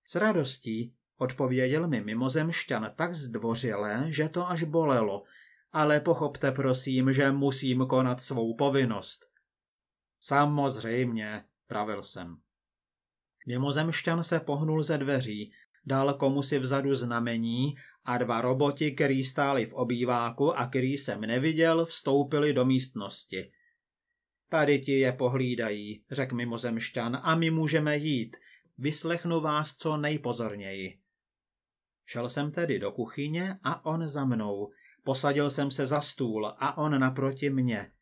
S radostí Odpověděl mi mimozemšťan tak zdvořile, že to až bolelo, ale pochopte prosím, že musím konat svou povinnost. Samozřejmě, pravil jsem. Mimozemšťan se pohnul ze dveří, dal komu si vzadu znamení a dva roboti, který stáli v obýváku a který jsem neviděl, vstoupili do místnosti. Tady ti je pohlídají, řekl mimozemšťan, a my můžeme jít. Vyslechnu vás co nejpozorněji. Šel jsem tedy do kuchyně a on za mnou. Posadil jsem se za stůl a on naproti mě.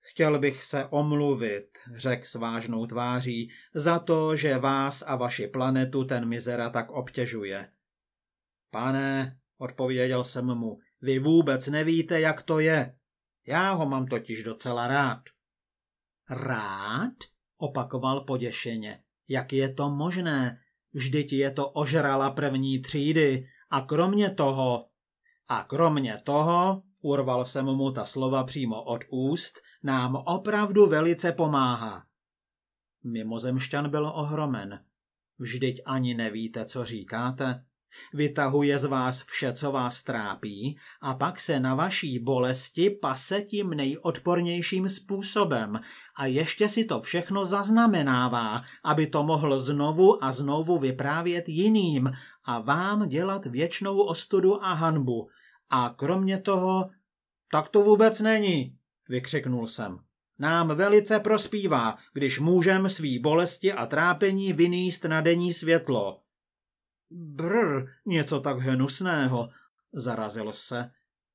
Chtěl bych se omluvit, řekl s vážnou tváří, za to, že vás a vaši planetu ten mizera tak obtěžuje. Pane, odpověděl jsem mu, vy vůbec nevíte, jak to je. Já ho mám totiž docela rád. Rád? opakoval poděšeně. Jak je to možné? Vždyť je to ožrala první třídy a kromě toho... A kromě toho, urval jsem mu ta slova přímo od úst, nám opravdu velice pomáhá. Mimozemšťan byl ohromen. Vždyť ani nevíte, co říkáte vytahuje z vás vše, co vás trápí, a pak se na vaší bolesti pase tím nejodpornějším způsobem a ještě si to všechno zaznamenává, aby to mohl znovu a znovu vyprávět jiným a vám dělat věčnou ostudu a hanbu. A kromě toho, tak to vůbec není, vykřiknul jsem. Nám velice prospívá, když můžem svý bolesti a trápení vyníst na denní světlo. Brr, něco tak hnusného, zarazil se.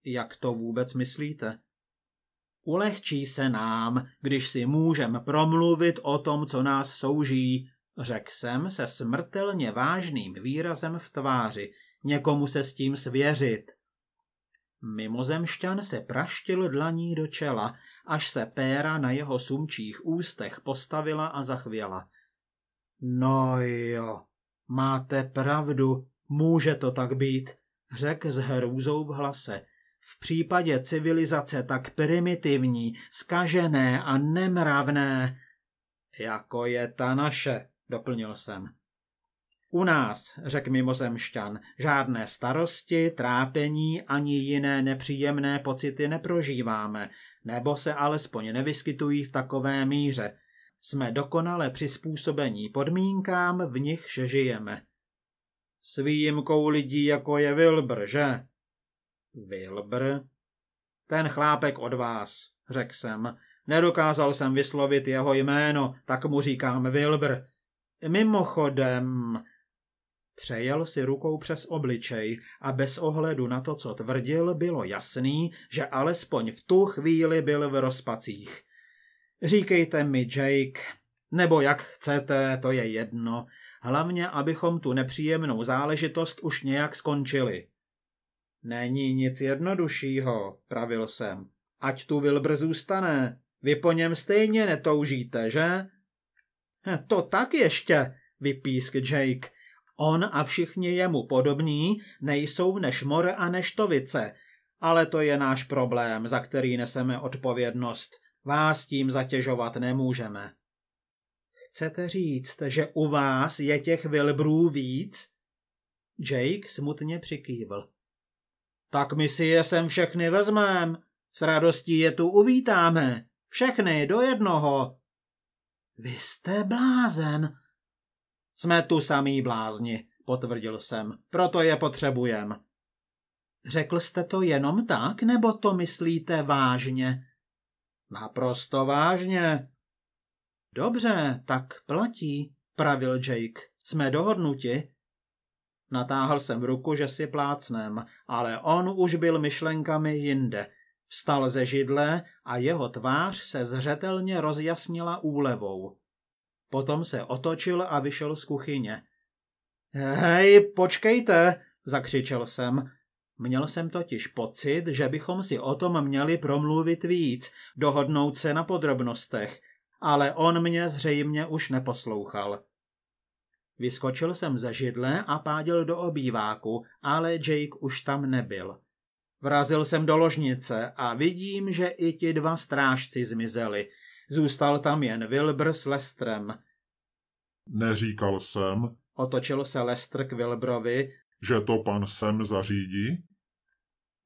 Jak to vůbec myslíte? Ulehčí se nám, když si můžem promluvit o tom, co nás souží, řekl jsem se smrtelně vážným výrazem v tváři. Někomu se s tím svěřit. Mimozemšťan se praštil dlaní do čela, až se péra na jeho sumčích ústech postavila a zachvěla. No jo, Máte pravdu, může to tak být, řekl s hrůzou v hlase. V případě civilizace tak primitivní, skažené a nemravné, jako je ta naše, doplnil jsem. U nás, řekl mimozemšťan, žádné starosti, trápení ani jiné nepříjemné pocity neprožíváme, nebo se alespoň nevyskytují v takové míře jsme dokonale přizpůsobení podmínkám, v nichž žijeme. S výjimkou lidí, jako je Wilbr, že? Wilbr? Ten chlápek od vás, řekl jsem. Nedokázal jsem vyslovit jeho jméno, tak mu říkám Wilbr. Mimochodem... Přejel si rukou přes obličej a bez ohledu na to, co tvrdil, bylo jasný, že alespoň v tu chvíli byl v rozpacích. Říkejte mi Jake, nebo jak chcete, to je jedno. Hlavně, abychom tu nepříjemnou záležitost už nějak skončili. Není nic jednoduššího, pravil jsem. Ať tu Wilbur zůstane. Vy po něm stejně netoužíte, že? Hm, to tak ještě, vypísk Jake. On a všichni jemu podobní nejsou než mor a neštovice, ale to je náš problém, za který neseme odpovědnost. Vás tím zatěžovat nemůžeme. Chcete říct, že u vás je těch Wilbrů víc? Jake smutně přikývl. Tak my si je sem všechny vezmem. S radostí je tu uvítáme. Všechny do jednoho. Vy jste blázen. Jsme tu samý blázni, potvrdil jsem. Proto je potřebujem. Řekl jste to jenom tak, nebo to myslíte vážně? Naprosto vážně. Dobře, tak platí, pravil Jake. Jsme dohodnuti. Natáhl jsem v ruku, že si plácnem, ale on už byl myšlenkami jinde. Vstal ze židle a jeho tvář se zřetelně rozjasnila úlevou. Potom se otočil a vyšel z kuchyně. Hej, počkejte, zakřičel jsem. Měl jsem totiž pocit, že bychom si o tom měli promluvit víc, dohodnout se na podrobnostech, ale on mě zřejmě už neposlouchal. Vyskočil jsem ze židle a páděl do obýváku, ale Jake už tam nebyl. Vrazil jsem do ložnice a vidím, že i ti dva strážci zmizeli. Zůstal tam jen Wilbur s Lestrem. Neříkal jsem, otočil se Lestr k Wilbrovi, že to pan Sem zařídí?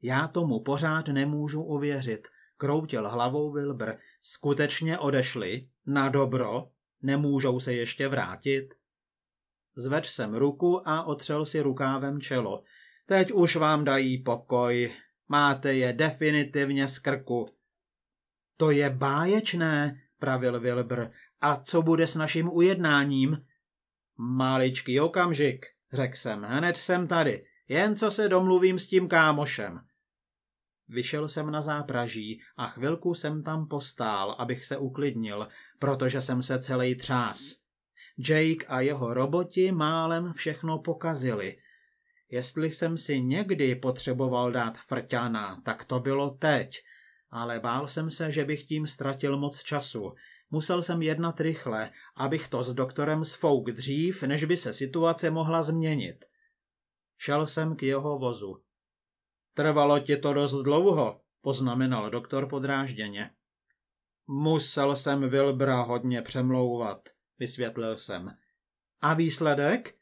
Já tomu pořád nemůžu uvěřit, kroutil hlavou Wilbur. Skutečně odešli? Na dobro? Nemůžou se ještě vrátit? Zvedl jsem ruku a otřel si rukávem čelo. Teď už vám dají pokoj. Máte je definitivně z krku. To je báječné, pravil Wilbur. A co bude s naším ujednáním? Maličký okamžik, řekl jsem. Hned jsem tady. Jen co se domluvím s tím kámošem. Vyšel jsem na zápraží a chvilku jsem tam postál, abych se uklidnil, protože jsem se celý třás. Jake a jeho roboti málem všechno pokazili. Jestli jsem si někdy potřeboval dát frťana, tak to bylo teď. Ale bál jsem se, že bych tím ztratil moc času. Musel jsem jednat rychle, abych to s doktorem sfouk dřív, než by se situace mohla změnit. Šel jsem k jeho vozu. Trvalo ti to dost dlouho, poznamenal doktor podrážděně. Musel jsem Vilbra hodně přemlouvat, vysvětlil jsem. A výsledek?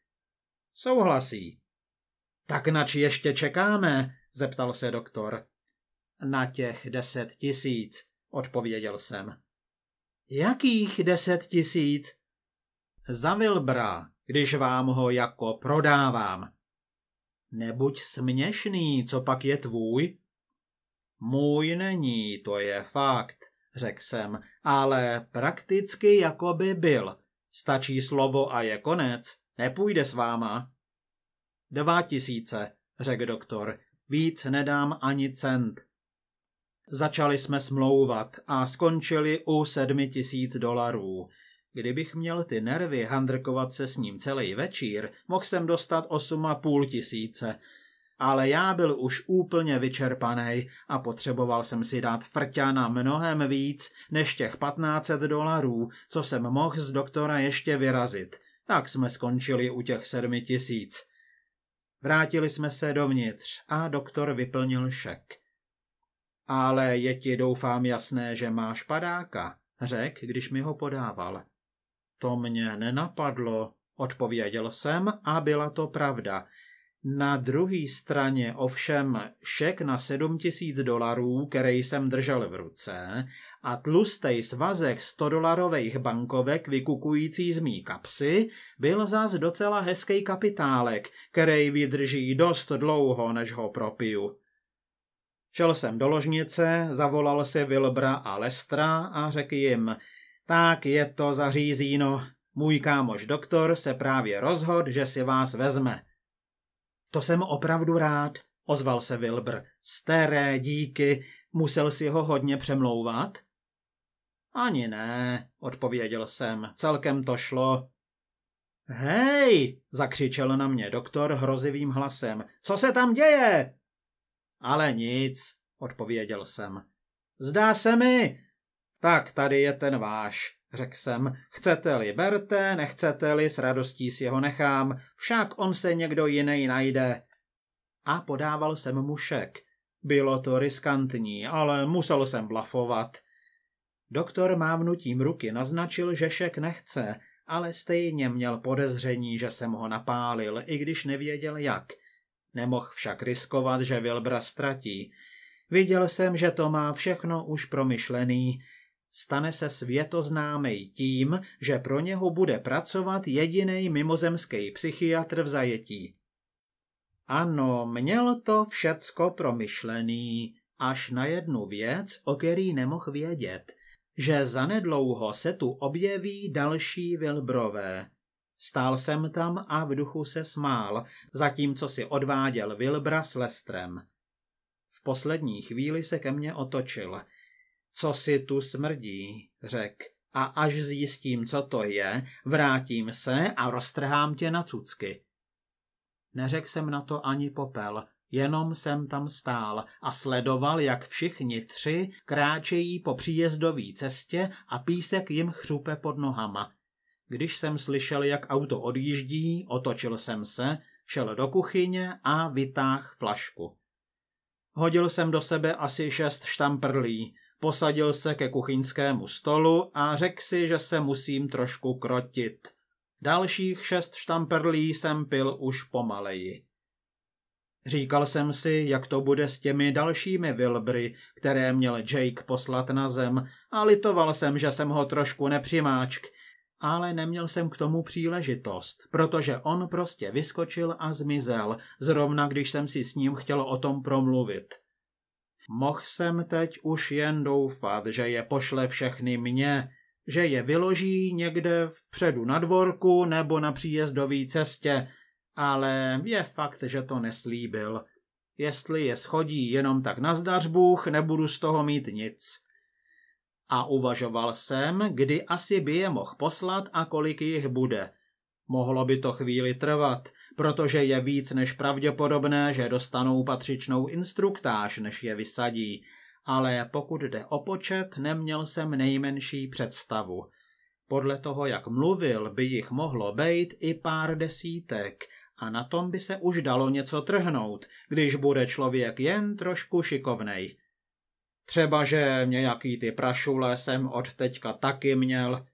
Souhlasí. Tak nač ještě čekáme, zeptal se doktor. Na těch deset tisíc, odpověděl jsem. Jakých deset tisíc? Za Vilbra, když vám ho jako prodávám. Nebuď směšný, co pak je tvůj? Můj není, to je fakt, řekl jsem, ale prakticky jako by byl. Stačí slovo a je konec, nepůjde s váma. Dva tisíce, řekl doktor, víc nedám ani cent. Začali jsme smlouvat a skončili u sedmi tisíc dolarů. Kdybych měl ty nervy handrkovat se s ním celý večír, mohl jsem dostat 8,5 tisíce. Ale já byl už úplně vyčerpaný a potřeboval jsem si dát frťana mnohem víc než těch 1500 dolarů, co jsem mohl z doktora ještě vyrazit. Tak jsme skončili u těch sedmi tisíc. Vrátili jsme se dovnitř a doktor vyplnil šek. Ale je ti doufám jasné, že máš padáka, řek, když mi ho podával. To mě nenapadlo, odpověděl jsem a byla to pravda. Na druhé straně ovšem šek na sedm tisíc dolarů, který jsem držel v ruce, a tlustej svazek 100 dolarových bankovek vykukující z mý kapsy byl zás docela hezký kapitálek, který vydrží dost dlouho, než ho propiju. Šel jsem do ložnice, zavolal si Wilbra a Lestra a řekl jim – tak je to zařízíno. Můj kámoš doktor se právě rozhod, že si vás vezme. To jsem opravdu rád, ozval se Wilbr. Staré, díky, musel si ho hodně přemlouvat? Ani ne, odpověděl jsem, celkem to šlo. Hej, zakřičel na mě doktor hrozivým hlasem. Co se tam děje? Ale nic, odpověděl jsem. Zdá se mi, tak tady je ten váš, řekl jsem. Chcete-li berte, nechcete-li s radostí si ho nechám, však on se někdo jiný najde. A podával jsem mu šek. Bylo to riskantní, ale musel jsem blafovat. Doktor mávnutím ruky naznačil, že šek nechce, ale stejně měl podezření, že jsem ho napálil, i když nevěděl jak. Nemohl však riskovat, že Vilbra ztratí. Viděl jsem, že to má všechno už promyšlený stane se světoznámý tím, že pro něho bude pracovat jediný mimozemský psychiatr v zajetí. Ano, měl to všecko promyšlený, až na jednu věc, o který nemohl vědět, že zanedlouho se tu objeví další Vilbrové. Stál jsem tam a v duchu se smál, zatímco si odváděl Vilbra s Lestrem. V poslední chvíli se ke mně otočil – co si tu smrdí, řek, a až zjistím, co to je, vrátím se a roztrhám tě na cucky. Neřekl jsem na to ani popel, jenom jsem tam stál a sledoval, jak všichni tři kráčejí po příjezdové cestě a písek jim chřupe pod nohama. Když jsem slyšel, jak auto odjíždí, otočil jsem se, šel do kuchyně a vytáhl flašku. Hodil jsem do sebe asi šest štamprlí. Posadil se ke kuchyňskému stolu a řekl si, že se musím trošku krotit. Dalších šest štamperlí jsem pil už pomaleji. Říkal jsem si, jak to bude s těmi dalšími Wilbry, které měl Jake poslat na zem, a litoval jsem, že jsem ho trošku nepřimáčk, ale neměl jsem k tomu příležitost, protože on prostě vyskočil a zmizel, zrovna když jsem si s ním chtěl o tom promluvit. Mohl jsem teď už jen doufat, že je pošle všechny mě, že je vyloží někde vpředu na dvorku nebo na příjezdové cestě, ale je fakt, že to neslíbil. Jestli je schodí jenom tak na zdařbůh, nebudu z toho mít nic. A uvažoval jsem, kdy asi by je mohl poslat a kolik jich bude. Mohlo by to chvíli trvat protože je víc než pravděpodobné, že dostanou patřičnou instruktáž, než je vysadí. Ale pokud jde o počet, neměl jsem nejmenší představu. Podle toho, jak mluvil, by jich mohlo být i pár desítek a na tom by se už dalo něco trhnout, když bude člověk jen trošku šikovnej. Třeba, že nějaký ty prašule jsem od teďka taky měl,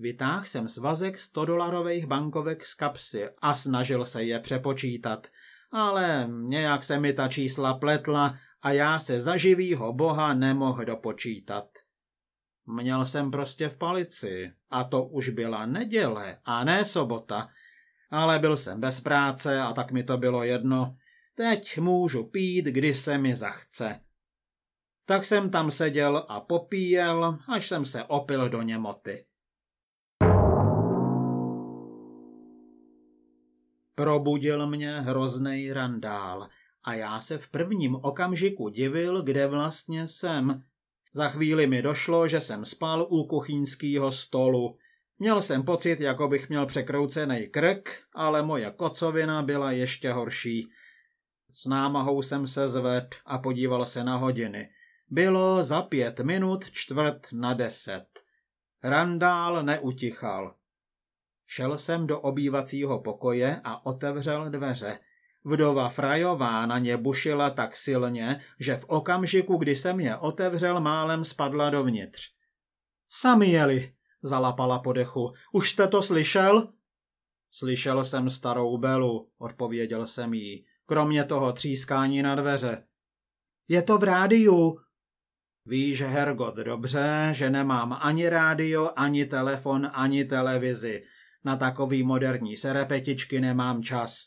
Vytáhl jsem svazek 100-dolarových bankovek z kapsy a snažil se je přepočítat, ale nějak se mi ta čísla pletla a já se za živýho boha nemohl dopočítat. Měl jsem prostě v palici a to už byla neděle a ne sobota, ale byl jsem bez práce a tak mi to bylo jedno. Teď můžu pít, kdy se mi zachce. Tak jsem tam seděl a popíjel, až jsem se opil do němoty. Probudil mě hrozný randál a já se v prvním okamžiku divil, kde vlastně jsem. Za chvíli mi došlo, že jsem spal u kuchyňského stolu. Měl jsem pocit, jako bych měl překroucený krk, ale moje kocovina byla ještě horší. S námahou jsem se zvedl a podíval se na hodiny. Bylo za pět minut čtvrt na deset. Randál neutichal. Šel jsem do obývacího pokoje a otevřel dveře. Vdova Frajová na ně bušila tak silně, že v okamžiku, kdy jsem je otevřel, málem spadla dovnitř. Sami jeli, zalapala podechu. Už jste to slyšel? Slyšel jsem starou belu, odpověděl jsem jí. Kromě toho třískání na dveře. Je to v rádiu. Víš, Hergot, dobře, že nemám ani rádio, ani telefon, ani televizi. Na takový moderní serepetičky nemám čas.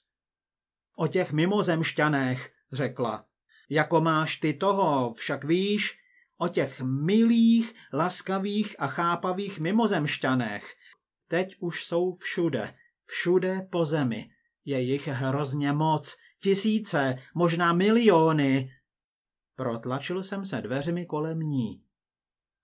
O těch mimozemšťanech, řekla. Jako máš ty toho, však víš, o těch milých, laskavých a chápavých mimozemšťanech. Teď už jsou všude, všude po zemi. Je jich hrozně moc, tisíce, možná miliony. Protlačil jsem se dveřmi kolem ní.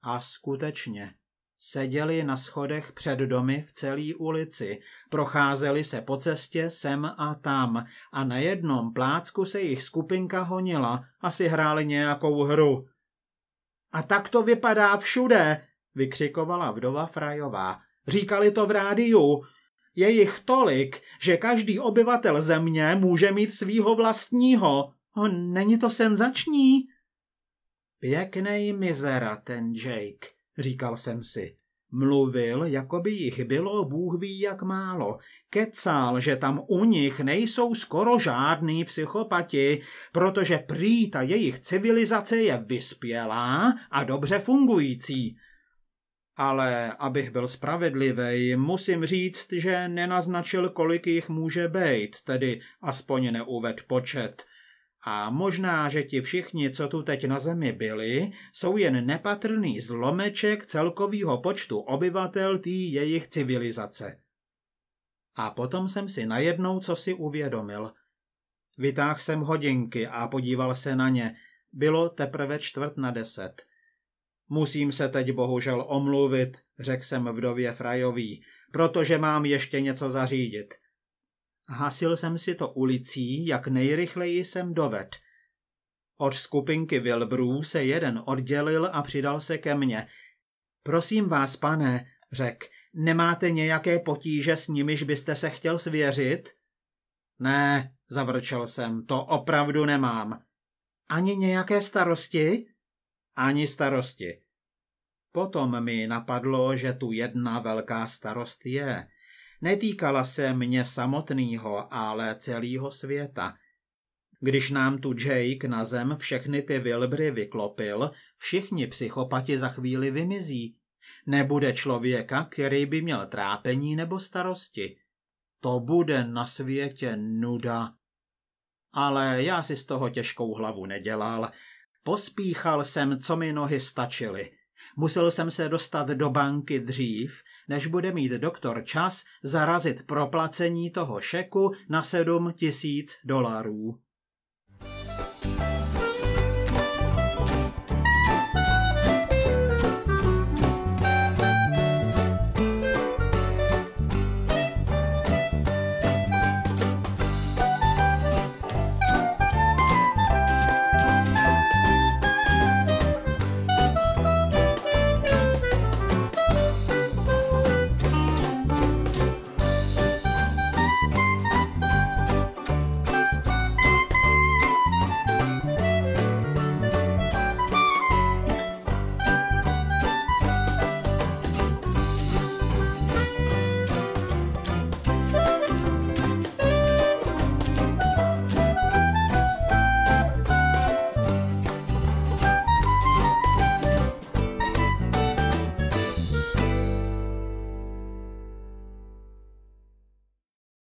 A skutečně, Seděli na schodech před domy v celé ulici, procházeli se po cestě sem a tam a na jednom plácku se jich skupinka honila, asi hráli nějakou hru. A tak to vypadá všude, vykřikovala vdova Frajová. Říkali to v rádiu. Je jich tolik, že každý obyvatel země může mít svýho vlastního. O, není to senzační? Pěkný mizera ten Jake říkal jsem si. Mluvil, jako by jich bylo Bůh ví jak málo. Kecal, že tam u nich nejsou skoro žádný psychopati, protože prý ta jejich civilizace je vyspělá a dobře fungující. Ale abych byl spravedlivý, musím říct, že nenaznačil, kolik jich může být, tedy aspoň neuved počet – a možná, že ti všichni, co tu teď na zemi byli, jsou jen nepatrný zlomeček celkového počtu obyvatel tý jejich civilizace. A potom jsem si najednou co si uvědomil. Vytáhl jsem hodinky a podíval se na ně. Bylo teprve čtvrt na deset. Musím se teď bohužel omluvit, řekl jsem vdově Frajový, protože mám ještě něco zařídit. Hasil jsem si to ulicí, jak nejrychleji jsem doved. Od skupinky Vilbrů se jeden oddělil a přidal se ke mně. Prosím vás, pane, řekl, nemáte nějaké potíže s nimiž byste se chtěl svěřit? Ne, zavrčel jsem, to opravdu nemám. Ani nějaké starosti? Ani starosti. Potom mi napadlo, že tu jedna velká starost je. Netýkala se mě samotného, ale celého světa. Když nám tu Jake na zem všechny ty vilbry vyklopil, všichni psychopati za chvíli vymizí. Nebude člověka, který by měl trápení nebo starosti. To bude na světě nuda. Ale já si z toho těžkou hlavu nedělal. Pospíchal jsem, co mi nohy stačily. Musel jsem se dostat do banky dřív, než bude mít doktor čas zarazit proplacení toho šeku na 7 tisíc dolarů.